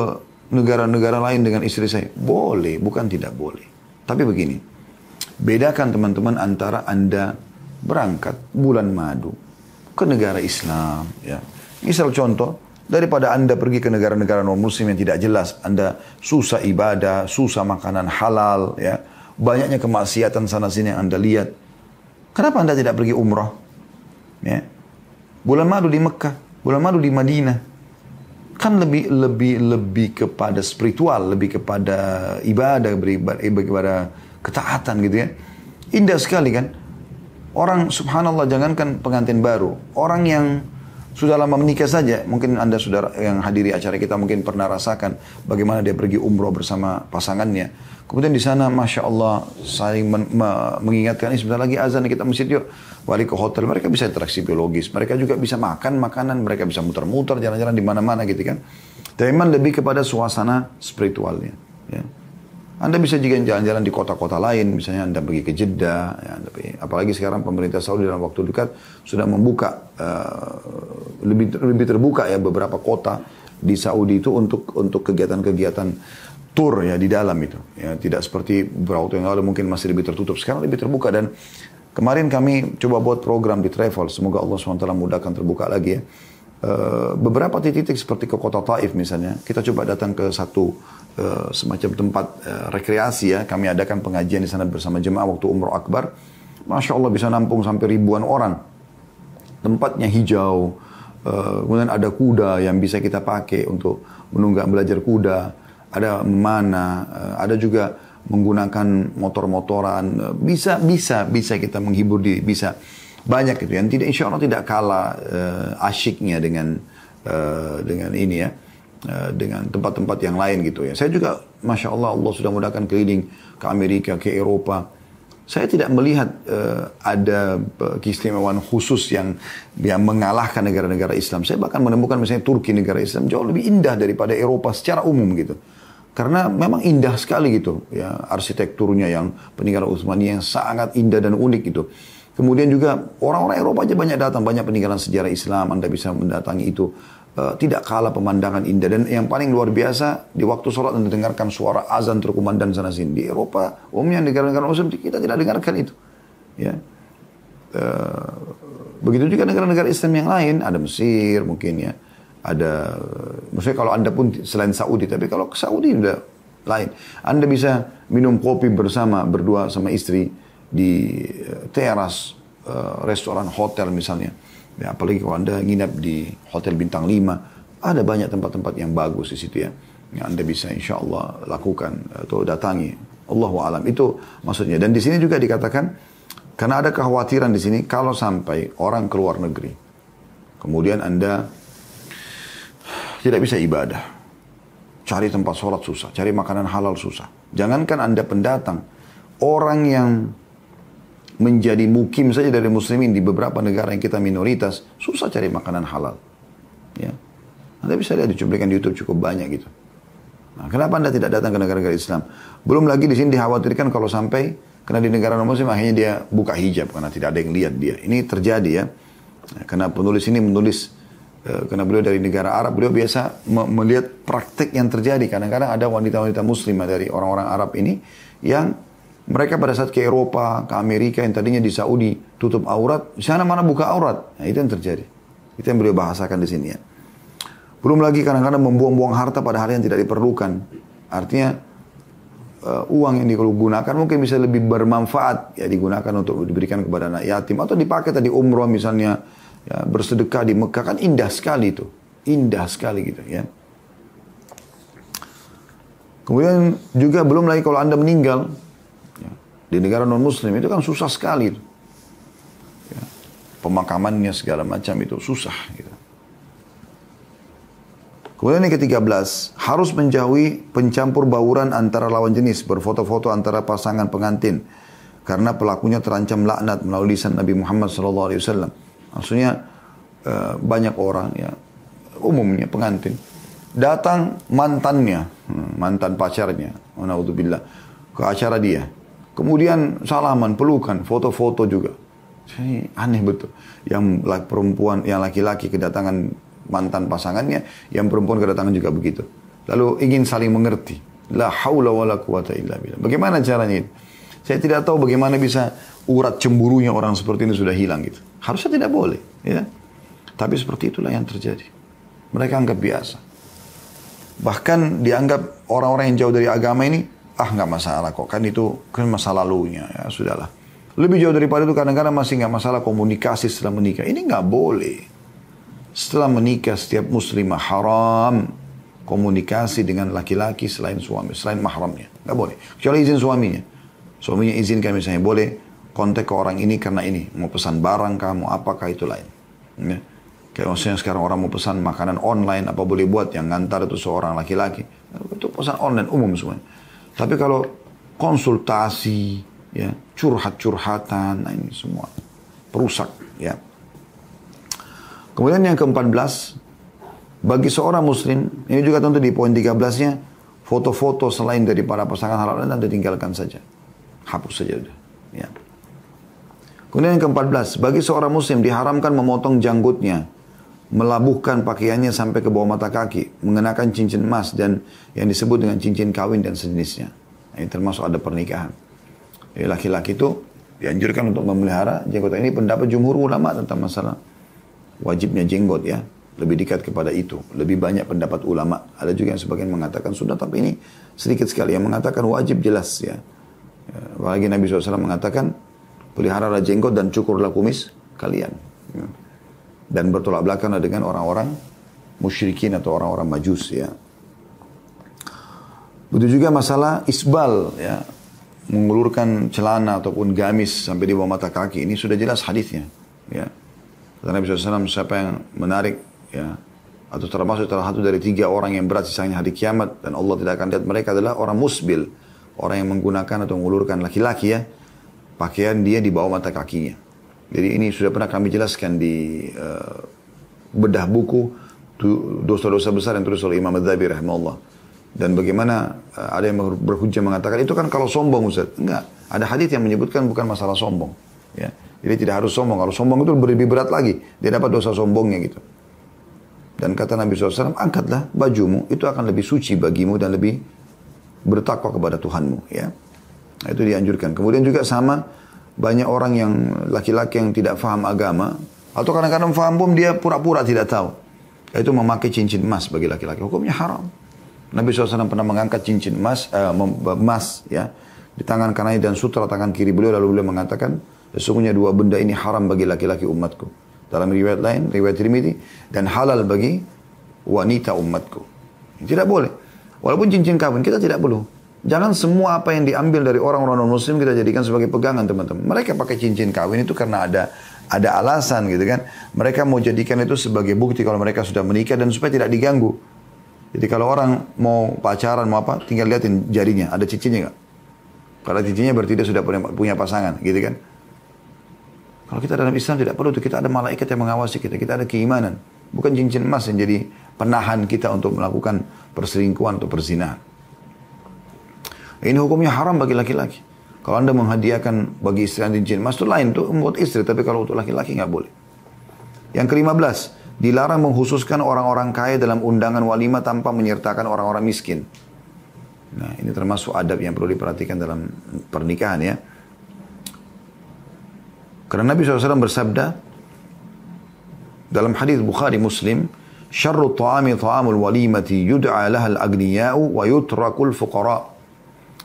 negara-negara lain dengan istri saya. Boleh, bukan tidak boleh. Tapi begini, bedakan teman-teman antara Anda berangkat bulan madu ke negara Islam. Ya. Misal contoh, daripada Anda pergi ke negara-negara non-muslim yang tidak jelas, Anda susah ibadah, susah makanan halal, ya banyaknya kemaksiatan sana sini yang Anda lihat. Kenapa Anda tidak pergi umrah? Ya. Bulan madu di Mekah, bulan madu di Madinah. Kan lebih lebih lebih kepada spiritual, lebih kepada ibadah, beribadah, ibadah kepada ketaatan gitu ya. Indah sekali kan? Orang subhanallah jangankan pengantin baru, orang yang sudah lama menikah saja, mungkin Anda sudah yang hadiri acara kita mungkin pernah rasakan bagaimana dia pergi umroh bersama pasangannya. Kemudian di sana, Masya Allah, saling men- mengingatkan, ini eh, sebentar lagi azan, kita masjid yuk, balik ke hotel. Mereka bisa interaksi biologis, mereka juga bisa makan makanan, mereka bisa muter-muter, jalan-jalan di mana-mana gitu kan. Tapi lebih kepada suasana spiritualnya. Ya. Anda bisa juga jalan-jalan di kota-kota lain, misalnya Anda pergi ke Jeddah, ya, tapi apalagi sekarang pemerintah Saudi dalam waktu dekat sudah membuka uh, lebih lebih terbuka ya beberapa kota di Saudi itu untuk untuk kegiatan-kegiatan tour ya di dalam itu. Ya, tidak seperti beberapa waktu yang lalu mungkin masih lebih tertutup. Sekarang lebih terbuka dan kemarin kami coba buat program di travel. Semoga Allah SWT mudahkan terbuka lagi ya. Uh, beberapa titik-titik seperti ke kota Taif misalnya, kita coba datang ke satu Eh, semacam tempat uh, rekreasi ya. Kami adakan pengajian di sana bersama jemaah waktu umroh akbar. Masya Allah bisa nampung sampai ribuan orang. Tempatnya hijau. Uh, kemudian ada kuda yang bisa kita pakai untuk menunggak belajar kuda. Ada mana, uh, ada juga menggunakan motor-motoran. Uh, bisa, bisa, bisa kita menghibur diri, bisa. Banyak itu yang tidak, insya Allah tidak kalah uh, asyiknya dengan uh, dengan ini ya Eh, dengan tempat-tempat yang lain gitu ya. Saya juga, masya Allah, Allah sudah mudahkan keliling ke Amerika, ke Eropa. Saya tidak melihat uh, ada eh, keistimewaan khusus yang yang mengalahkan negara-negara Islam. Saya bahkan menemukan misalnya Turki negara Islam jauh lebih indah daripada Eropa secara umum gitu karena memang indah sekali gitu ya arsitekturnya yang peninggalan Utsmani yang sangat indah dan unik gitu. Kemudian juga orang-orang Eropa aja banyak datang, banyak peninggalan sejarah Islam, Anda bisa mendatangi itu. Eh, tidak kalah pemandangan indah dan yang paling luar biasa di waktu sholat dan didengarkan suara azan terkumandang sana sini di Eropa umumnya negara-negara Muslim kita tidak dengarkan itu ya uh, begitu juga negara-negara Islam yang lain ada Mesir mungkin ya ada maksudnya kalau anda pun selain Saudi tapi kalau ke Saudi sudah lain anda bisa minum kopi bersama berdua sama istri di eh, teras restoran hotel misalnya Ya, apalagi kalau Anda nginap di hotel bintang 5, ada banyak tempat-tempat yang bagus di situ ya. Yang Anda bisa insya Allah lakukan atau datangi. Allah alam itu maksudnya. Dan di sini juga dikatakan, karena ada kekhawatiran di sini, kalau sampai orang ke luar negeri, kemudian Anda tidak bisa ibadah. Cari tempat sholat susah, cari makanan halal susah. Jangankan Anda pendatang, orang yang menjadi mukim saja dari muslimin di beberapa negara yang kita minoritas, susah cari makanan halal. Ya. Anda bisa lihat di cuplikan di YouTube cukup banyak gitu. Nah, kenapa Anda tidak datang ke negara-negara Islam? Belum lagi di sini dikhawatirkan kalau sampai karena di negara non muslim akhirnya dia buka hijab karena tidak ada yang lihat dia. Ini terjadi ya. Nah, karena penulis ini menulis eh, karena beliau dari negara Arab, beliau biasa melihat praktik yang terjadi. Kadang-kadang ada wanita-wanita muslimah dari orang-orang Arab ini yang mereka pada saat ke Eropa, ke Amerika yang tadinya di Saudi tutup aurat, di sana mana buka aurat. Nah, itu yang terjadi. Itu yang beliau bahasakan di sini ya. Belum lagi kadang-kadang membuang-buang harta pada hari yang tidak diperlukan. Artinya uh, uang yang digunakan mungkin bisa lebih bermanfaat ya digunakan untuk diberikan kepada anak yatim atau dipakai tadi umroh misalnya ya, bersedekah di Mekah kan indah sekali itu. Indah sekali gitu ya. Kemudian juga belum lagi kalau Anda meninggal, di negara non muslim itu kan susah sekali Ya. pemakamannya segala macam itu susah gitu. Kemudian yang ke-13, harus menjauhi pencampur bauran antara lawan jenis, berfoto-foto antara pasangan pengantin. Karena pelakunya terancam laknat melalui lisan Nabi Muhammad SAW. Maksudnya e, banyak orang ya, umumnya pengantin. Datang mantannya, hmm, mantan pacarnya, ke acara dia. Kemudian salaman, pelukan, foto-foto juga. Jadi aneh betul. Yang perempuan, yang laki-laki kedatangan mantan pasangannya, yang perempuan kedatangan juga begitu. Lalu ingin saling mengerti. La haula wa la quwata illa billah. Bagaimana caranya itu? Saya tidak tahu bagaimana bisa urat cemburunya orang seperti ini sudah hilang gitu. Harusnya tidak boleh, ya. Tapi seperti itulah yang terjadi. Mereka anggap biasa. Bahkan dianggap orang-orang yang jauh dari agama ini ah nggak masalah kok kan itu kan masa lalunya ya sudahlah lebih jauh daripada itu kadang-kadang masih nggak masalah komunikasi setelah menikah ini nggak boleh setelah menikah setiap muslimah haram komunikasi dengan laki-laki selain suami selain mahramnya nggak boleh kecuali izin suaminya suaminya izinkan misalnya boleh kontak ke orang ini karena ini mau pesan barang kamu apakah itu lain ya. Kayak maksudnya sekarang orang mau pesan makanan online, apa boleh buat yang ngantar itu seorang laki-laki. Itu pesan online umum semuanya. Tapi kalau konsultasi, ya curhat-curhatan, nah ini semua perusak. Ya. Kemudian yang ke-14, bagi seorang muslim, ini juga tentu di poin 13-nya, foto-foto selain dari para pasangan halal nanti tinggalkan saja. Hapus saja udah, Ya. Kemudian yang ke-14, bagi seorang muslim diharamkan memotong janggutnya melabuhkan pakaiannya sampai ke bawah mata kaki, mengenakan cincin emas dan yang disebut dengan cincin kawin dan sejenisnya. Nah, ini termasuk ada pernikahan. Laki-laki itu dianjurkan untuk memelihara jenggot. Ini pendapat jumhur ulama tentang masalah wajibnya jenggot ya. Lebih dekat kepada itu. Lebih banyak pendapat ulama. Ada juga yang sebagian mengatakan sudah, tapi ini sedikit sekali yang mengatakan wajib jelas ya. Apalagi Nabi SAW mengatakan, peliharalah jenggot dan cukurlah kumis kalian. Ya dan bertolak belakang dengan orang-orang musyrikin atau orang-orang majus ya. Begitu juga masalah isbal ya, mengulurkan celana ataupun gamis sampai di bawah mata kaki ini sudah jelas hadisnya ya. Karena Nabi SAW siapa yang menarik ya atau termasuk salah satu dari tiga orang yang berat sisanya hari kiamat dan Allah tidak akan lihat mereka adalah orang musbil orang yang menggunakan atau mengulurkan laki-laki ya pakaian dia di bawah mata kakinya jadi ini sudah pernah kami jelaskan di uh, bedah buku dosa-dosa besar yang terus oleh Imam Madzhabi rahimahullah. Dan bagaimana uh, ada yang berhujah mengatakan itu kan kalau sombong Ustaz. Enggak. Ada hadis yang menyebutkan bukan masalah sombong. Ya. Jadi tidak harus sombong. Kalau sombong itu lebih berat lagi. Dia dapat dosa sombongnya gitu. Dan kata Nabi SAW, angkatlah bajumu, itu akan lebih suci bagimu dan lebih bertakwa kepada Tuhanmu. Ya, nah, Itu dianjurkan. Kemudian juga sama, banyak orang yang laki-laki yang tidak faham agama atau kadang-kadang faham pun dia pura-pura tidak tahu. Itu memakai cincin emas bagi laki-laki. Hukumnya haram. Nabi SAW pernah mengangkat cincin emas, uh, ya, di tangan kanan dan sutra tangan kiri beliau lalu beliau mengatakan, sesungguhnya dua benda ini haram bagi laki-laki umatku. Dalam riwayat lain, riwayat Tirmidzi dan halal bagi wanita umatku. Tidak boleh. Walaupun cincin kawin kita tidak perlu. Jangan semua apa yang diambil dari orang-orang muslim kita jadikan sebagai pegangan teman-teman. Mereka pakai cincin kawin itu karena ada ada alasan gitu kan. Mereka mau jadikan itu sebagai bukti kalau mereka sudah menikah dan supaya tidak diganggu. Jadi kalau orang mau pacaran mau apa, tinggal liatin jarinya, ada cincinnya nggak? Kalau cincinnya berarti dia sudah punya pasangan gitu kan. Kalau kita dalam Islam tidak perlu tuh kita ada malaikat yang mengawasi kita, kita ada keimanan. Bukan cincin emas yang jadi penahan kita untuk melakukan perselingkuhan atau perzinahan. Ini hukumnya haram bagi laki-laki. Kalau anda menghadiahkan bagi istri anda cincin emas itu lain itu buat istri, tapi kalau untuk laki-laki nggak boleh. Yang kelima belas, dilarang menghususkan orang-orang kaya dalam undangan walima tanpa menyertakan orang-orang miskin. Nah, ini termasuk adab yang perlu diperhatikan dalam pernikahan ya. Karena Nabi SAW bersabda dalam hadis Bukhari Muslim, "Syarru ta'ami ta'amul walimati yud'a lahal agniya'u wa yutrakul fuqara'u.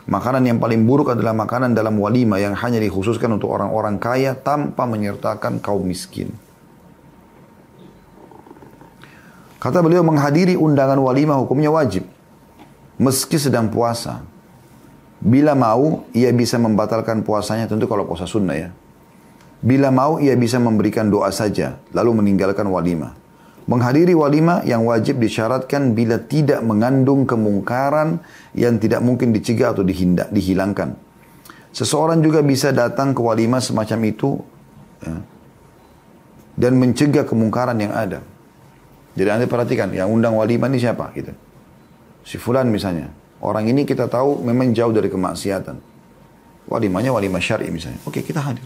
Makanan yang paling buruk adalah makanan dalam walima yang hanya dikhususkan untuk orang-orang kaya tanpa menyertakan kaum miskin. Kata beliau menghadiri undangan walima hukumnya wajib. Meski sedang puasa. Bila mau, ia bisa membatalkan puasanya tentu kalau puasa sunnah ya. Bila mau, ia bisa memberikan doa saja, lalu meninggalkan walima. Menghadiri walima yang wajib disyaratkan bila tidak mengandung kemungkaran yang tidak mungkin dicegah atau dihindak, dihilangkan. Seseorang juga bisa datang ke walima semacam itu ya, dan mencegah kemungkaran yang ada. Jadi Anda perhatikan, yang undang walima ini siapa? Gitu. Si Fulan misalnya. Orang ini kita tahu memang jauh dari kemaksiatan. Walimanya walima syari misalnya. Oke, kita hadir.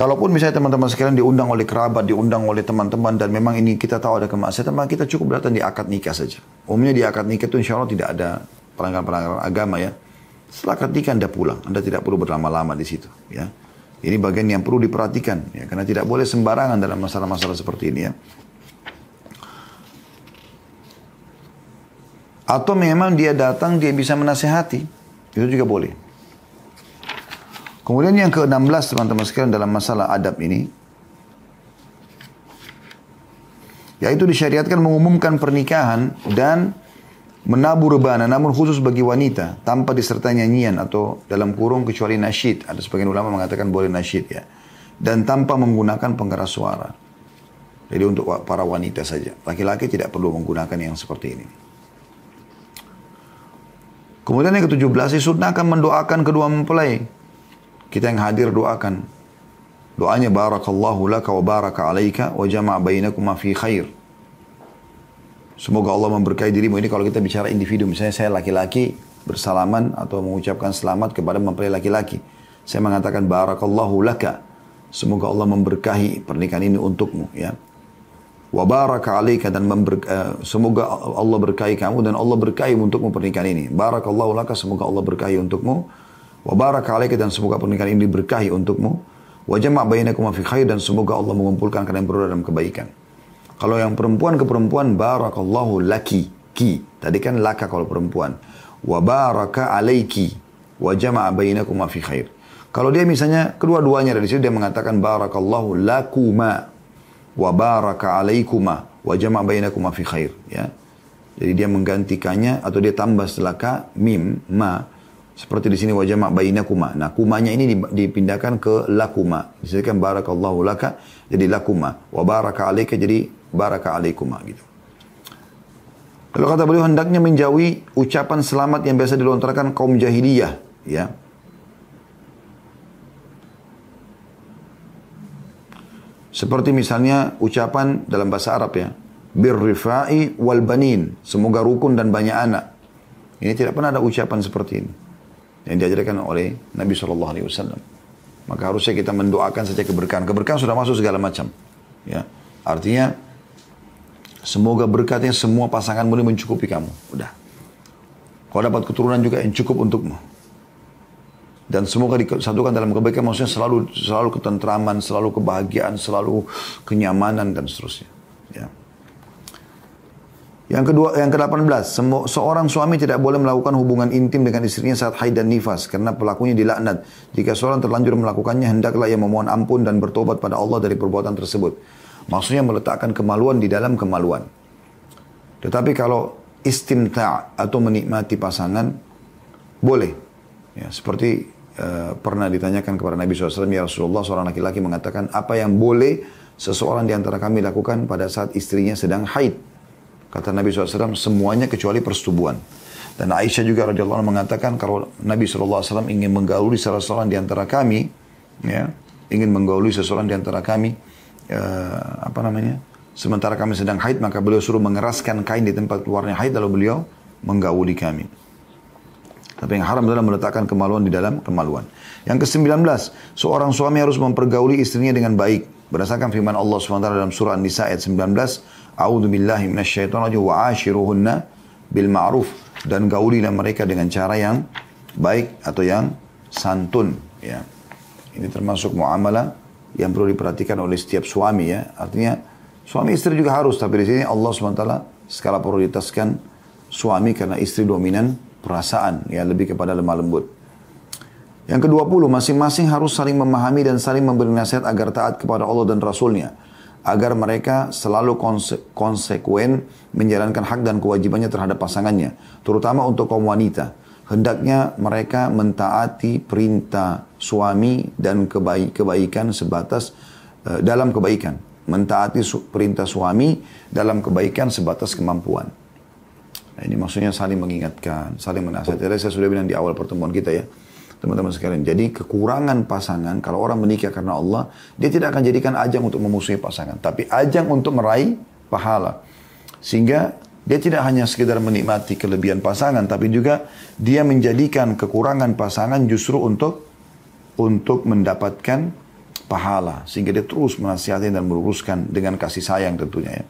Kalaupun misalnya teman-teman sekalian diundang oleh kerabat, diundang oleh teman-teman, dan memang ini kita tahu ada kemaksiatan, maka kita cukup datang di akad nikah saja. Umumnya di akad nikah itu insya Allah tidak ada pelanggaran-pelanggaran agama ya. Setelah akad nikah Anda pulang, Anda tidak perlu berlama-lama di situ ya. Ini bagian yang perlu diperhatikan ya, karena tidak boleh sembarangan dalam masalah-masalah seperti ini ya. Atau memang dia datang, dia bisa menasehati. Itu juga boleh. Kemudian yang ke-16 teman-teman sekalian dalam masalah adab ini. Yaitu disyariatkan mengumumkan pernikahan dan menabur rebana namun khusus bagi wanita tanpa disertai nyanyian atau dalam kurung kecuali nasyid. Ada sebagian ulama mengatakan boleh nasyid ya. Dan tanpa menggunakan pengeras suara. Jadi untuk para wanita saja. Laki-laki tidak perlu menggunakan yang seperti ini. Kemudian yang ke-17, akan mendoakan kedua mempelai kita yang hadir doakan. Doanya barakallahu laka wa baraka alaika wa jama' bainakuma fi khair. Semoga Allah memberkahi dirimu. Ini kalau kita bicara individu. Misalnya saya laki-laki bersalaman atau mengucapkan selamat kepada mempelai laki-laki. Saya mengatakan barakallahu laka. Semoga Allah memberkahi pernikahan ini untukmu. Ya wa baraka alaika dan member, uh, eh, semoga Allah berkahi kamu dan Allah berkahi untukmu pernikahan ini. Barakallahu laka semoga Allah berkahi untukmu Wa baraka alaika dan semoga pernikahan ini diberkahi untukmu. Wa jama' bainakum fi khair dan semoga Allah mengumpulkan kalian berdua dalam kebaikan. Kalau yang perempuan ke perempuan barakallahu laki ki. Tadi kan laka kalau perempuan. Wa baraka alaiki wa jama' bainakum fi khair. Kalau dia misalnya kedua-duanya dari situ dia mengatakan barakallahu lakuma wa baraka alaikuma wa jama' bainakum fi khair ya. Jadi dia menggantikannya atau dia tambah setelah ka mim ma seperti di sini wajah mak bayinya kuma. Nah, kumanya ini dipindahkan ke lakuma. Disebutkan barakallahu laka jadi lakuma. Wa baraka alaika jadi baraka alaikuma gitu. Kalau kata beliau hendaknya menjauhi ucapan selamat yang biasa dilontarkan kaum jahiliyah, ya. Seperti misalnya ucapan dalam bahasa Arab ya, birrifai wal banin, semoga rukun dan banyak anak. Ini tidak pernah ada ucapan seperti ini yang diajarkan oleh Nabi Shallallahu Alaihi Wasallam. Maka harusnya kita mendoakan saja keberkahan. Keberkahan sudah masuk segala macam. Ya, artinya semoga berkatnya semua pasangan ini mencukupi kamu. Udah. Kau dapat keturunan juga yang cukup untukmu. Dan semoga disatukan dalam kebaikan maksudnya selalu selalu ketentraman, selalu kebahagiaan, selalu kenyamanan dan seterusnya. Ya. Yang kedua, yang ke-18, seorang suami tidak boleh melakukan hubungan intim dengan istrinya saat haid dan nifas karena pelakunya dilaknat. Jika seorang terlanjur melakukannya, hendaklah ia memohon ampun dan bertobat pada Allah dari perbuatan tersebut. Maksudnya meletakkan kemaluan di dalam kemaluan. Tetapi kalau istimta atau menikmati pasangan boleh. Ya, seperti uh, pernah ditanyakan kepada Nabi SAW, ya Rasulullah seorang laki-laki mengatakan apa yang boleh seseorang di antara kami lakukan pada saat istrinya sedang haid. Kata Nabi SAW, semuanya kecuali persetubuhan. Dan Aisyah juga radhiyallahu mengatakan kalau Nabi SAW ingin menggauli salah seorang di antara kami, ya, ingin menggauli seseorang di antara kami, eh, apa namanya? Sementara kami sedang haid, maka beliau suruh mengeraskan kain di tempat keluarnya haid, lalu beliau menggauli kami. Tapi yang haram adalah meletakkan kemaluan di dalam kemaluan. Yang ke-19, seorang suami harus mempergauli istrinya dengan baik. Berdasarkan firman Allah SWT dalam surah An-Nisa ayat 19, A'udzu billahi minasyaitonir rajim wa ashiruhunna bil ma'ruf dan gaulilah mereka dengan cara yang baik atau yang santun ya. Ini termasuk muamalah yang perlu diperhatikan oleh setiap suami ya. Artinya suami istri juga harus tapi di sini Allah SWT skala prioritaskan suami karena istri dominan perasaan ya lebih kepada lemah lembut. Yang ke-20, masing-masing harus saling memahami dan saling memberi nasihat agar taat kepada Allah dan Rasulnya agar mereka selalu konse konsekuen menjalankan hak dan kewajibannya terhadap pasangannya, terutama untuk kaum wanita. Hendaknya mereka mentaati perintah suami dan kebaik kebaikan sebatas uh, dalam kebaikan, mentaati su perintah suami dalam kebaikan sebatas kemampuan. Nah, ini maksudnya saling mengingatkan, saling menasihati. Saya sudah bilang di awal pertemuan kita ya teman-teman sekalian. Jadi kekurangan pasangan, kalau orang menikah karena Allah, dia tidak akan jadikan ajang untuk memusuhi pasangan. Tapi ajang untuk meraih pahala. Sehingga dia tidak hanya sekedar menikmati kelebihan pasangan, tapi juga dia menjadikan kekurangan pasangan justru untuk untuk mendapatkan pahala. Sehingga dia terus menasihati dan meluruskan dengan kasih sayang tentunya ya.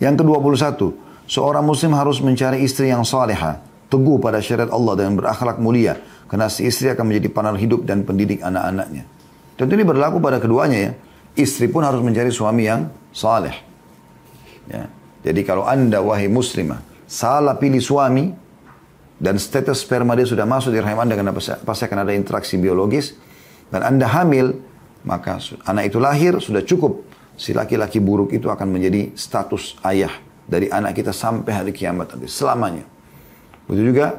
Yang ke-21, seorang muslim harus mencari istri yang salehah teguh pada syariat Allah dan berakhlak mulia. Karena si istri akan menjadi panar hidup dan pendidik anak-anaknya. Tentu ini berlaku pada keduanya ya. Istri pun harus mencari suami yang saleh. Ya. Jadi kalau anda wahai muslimah salah pilih suami dan status sperma dia sudah masuk di rahim anda karena pasti akan ada interaksi biologis dan anda hamil maka anak itu lahir sudah cukup si laki-laki buruk itu akan menjadi status ayah dari anak kita sampai hari kiamat nanti selamanya. Begitu juga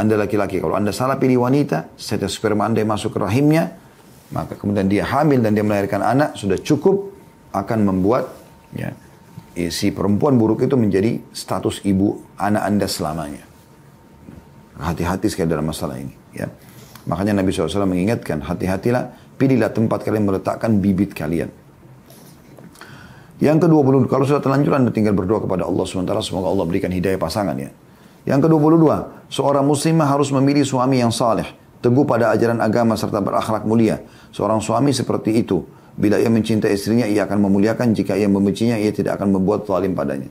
Anda laki-laki. Kalau Anda salah pilih wanita, setiap sperma Anda yang masuk ke rahimnya, maka kemudian dia hamil dan dia melahirkan anak, sudah cukup akan membuat ya, eh, si perempuan buruk itu menjadi status ibu anak Anda selamanya. Hati-hati sekali dalam masalah ini. Ya. Makanya Nabi SAW mengingatkan, hati-hatilah, pilihlah tempat kalian meletakkan bibit kalian. Yang ke-20, kalau sudah terlanjur Anda tinggal berdoa kepada Allah SWT, semoga Allah berikan hidayah pasangan ya. Yang ke-22, seorang muslimah harus memilih suami yang saleh, teguh pada ajaran agama serta berakhlak mulia. Seorang suami seperti itu. Bila ia mencintai istrinya, ia akan memuliakan. Jika ia membencinya, ia tidak akan membuat zalim padanya.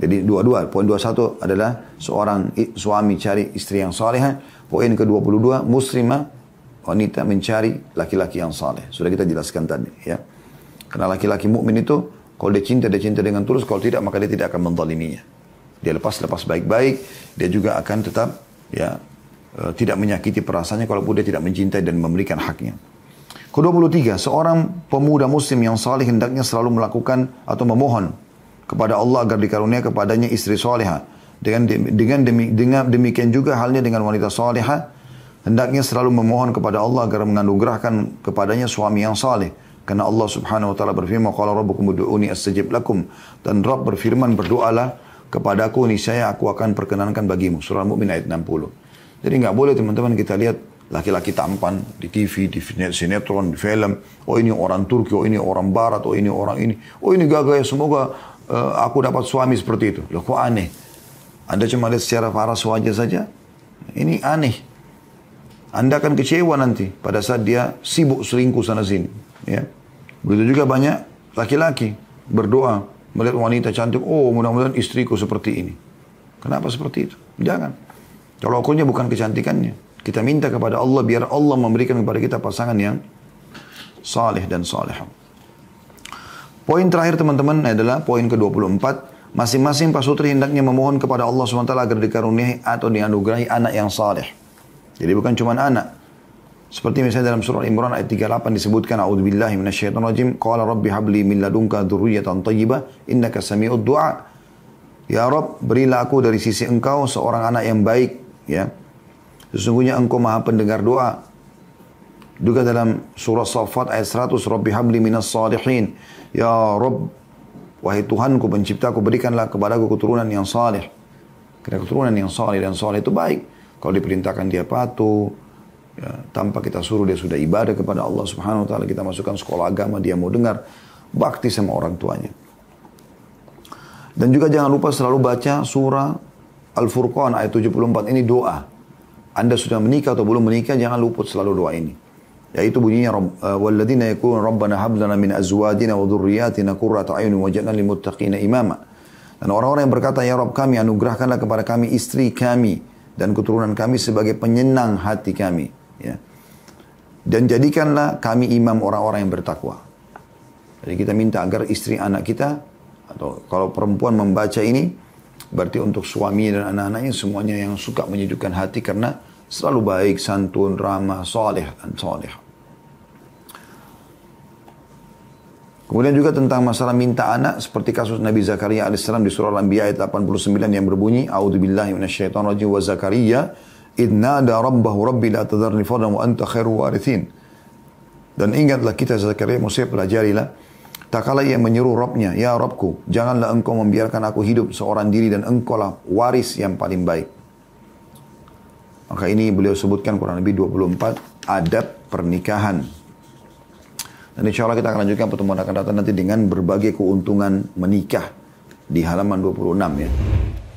Jadi dua-dua. Poin 21 adalah seorang suami cari istri yang saleh. Poin ke-22, muslimah wanita mencari laki-laki yang saleh. Sudah kita jelaskan tadi, ya. Karena laki-laki mukmin itu kalau dia cinta dia cinta dengan tulus, kalau tidak maka dia tidak akan mendaliminya. Dia lepas-lepas baik-baik, dia juga akan tetap ya e, tidak menyakiti perasaannya kalaupun dia tidak mencintai dan memberikan haknya. Ke-23, seorang pemuda muslim yang saleh hendaknya selalu melakukan atau memohon kepada Allah agar dikarunia kepadanya istri saleha. Dengan dengan demi, dengan demikian juga halnya dengan wanita saleha, hendaknya selalu memohon kepada Allah agar menganugerahkan kepadanya suami yang saleh. Karena Allah subhanahu wa ta'ala berfirman, Qala rabbukum udu'uni astajib lakum. Dan Rabb berfirman, berdoalah Kepadaku saya aku akan perkenankan bagimu. Surah Mukmin ayat 60. Jadi nggak boleh teman-teman kita lihat laki-laki tampan di TV, di sinetron, di film. Oh ini orang Turki, oh ini orang Barat, oh ini orang ini. Oh ini gagah ya semoga uh, aku dapat suami seperti itu. Loh kok aneh? Anda cuma lihat secara paras wajah saja. Ini aneh. Anda akan kecewa nanti pada saat dia sibuk selingkuh sana sini. Ya. Begitu juga banyak laki-laki berdoa melihat wanita cantik, oh mudah-mudahan istriku seperti ini. Kenapa seperti itu? Jangan. Kalau ukurnya bukan kecantikannya. Kita minta kepada Allah biar Allah memberikan kepada kita pasangan yang saleh dan saleh. Poin terakhir teman-teman adalah poin ke-24. Masing-masing pasutri hendaknya memohon kepada Allah SWT agar dikaruniai atau dianugerahi anak yang saleh. Jadi bukan cuma anak, seperti misalnya dalam surah Imran ayat 38 disebutkan A'udzubillahi minasyaitonirrajim qala rabbi habli min ladunka dzurriyyatan thayyibah innaka sami'ud du'a. Ya Rob, berilah aku dari sisi engkau seorang anak yang baik. Ya, Sesungguhnya engkau maha pendengar doa. Juga dalam surah Safat ayat 100, Rabbi habli minas salihin. Ya Rob, wahai Tuhanku penciptaku, berikanlah kepadaku keturunan yang salih. Karena keturunan yang salih dan salih itu baik. Kalau diperintahkan dia patuh, Ya, tanpa kita suruh dia sudah ibadah kepada Allah Subhanahu wa taala, kita masukkan sekolah agama, dia mau dengar, bakti sama orang tuanya. Dan juga jangan lupa selalu baca surah Al-Furqan ayat 74 ini doa. Anda sudah menikah atau belum menikah jangan luput selalu doa ini. Yaitu bunyinya eh, walladzina yaqulun rabbana hab lana min azwajina wa dhurriyyatina qurrata ayun waj'alna lil muttaqina imama. Dan orang-orang yang berkata ya Rabb kami anugerahkanlah kepada kami istri kami dan keturunan kami sebagai penyenang hati kami. Ya. Dan jadikanlah kami imam orang-orang yang bertakwa. Jadi kita minta agar istri anak kita atau kalau perempuan membaca ini berarti untuk suami dan anak-anaknya semuanya yang suka menyejukkan hati karena selalu baik, santun, ramah, soleh dan soleh. Kemudian juga tentang masalah minta anak seperti kasus Nabi Zakaria alaihissalam di surah Al-Anbiya ayat 89 yang berbunyi A'udzubillahi minasyaitonirrajim wa Zakaria idnada rabbahu rabbi la tadarni fardan wa anta khairu warithin. Dan ingatlah kita Zakaria Musa pelajarilah tak kala ia menyeru Robnya, Ya Robku, janganlah engkau membiarkan aku hidup seorang diri dan engkau lah waris yang paling baik. Maka ini beliau sebutkan kurang lebih 24 adab pernikahan. Dan insya Allah kita akan lanjutkan pertemuan akan datang nanti dengan berbagai keuntungan menikah di halaman 26 ya.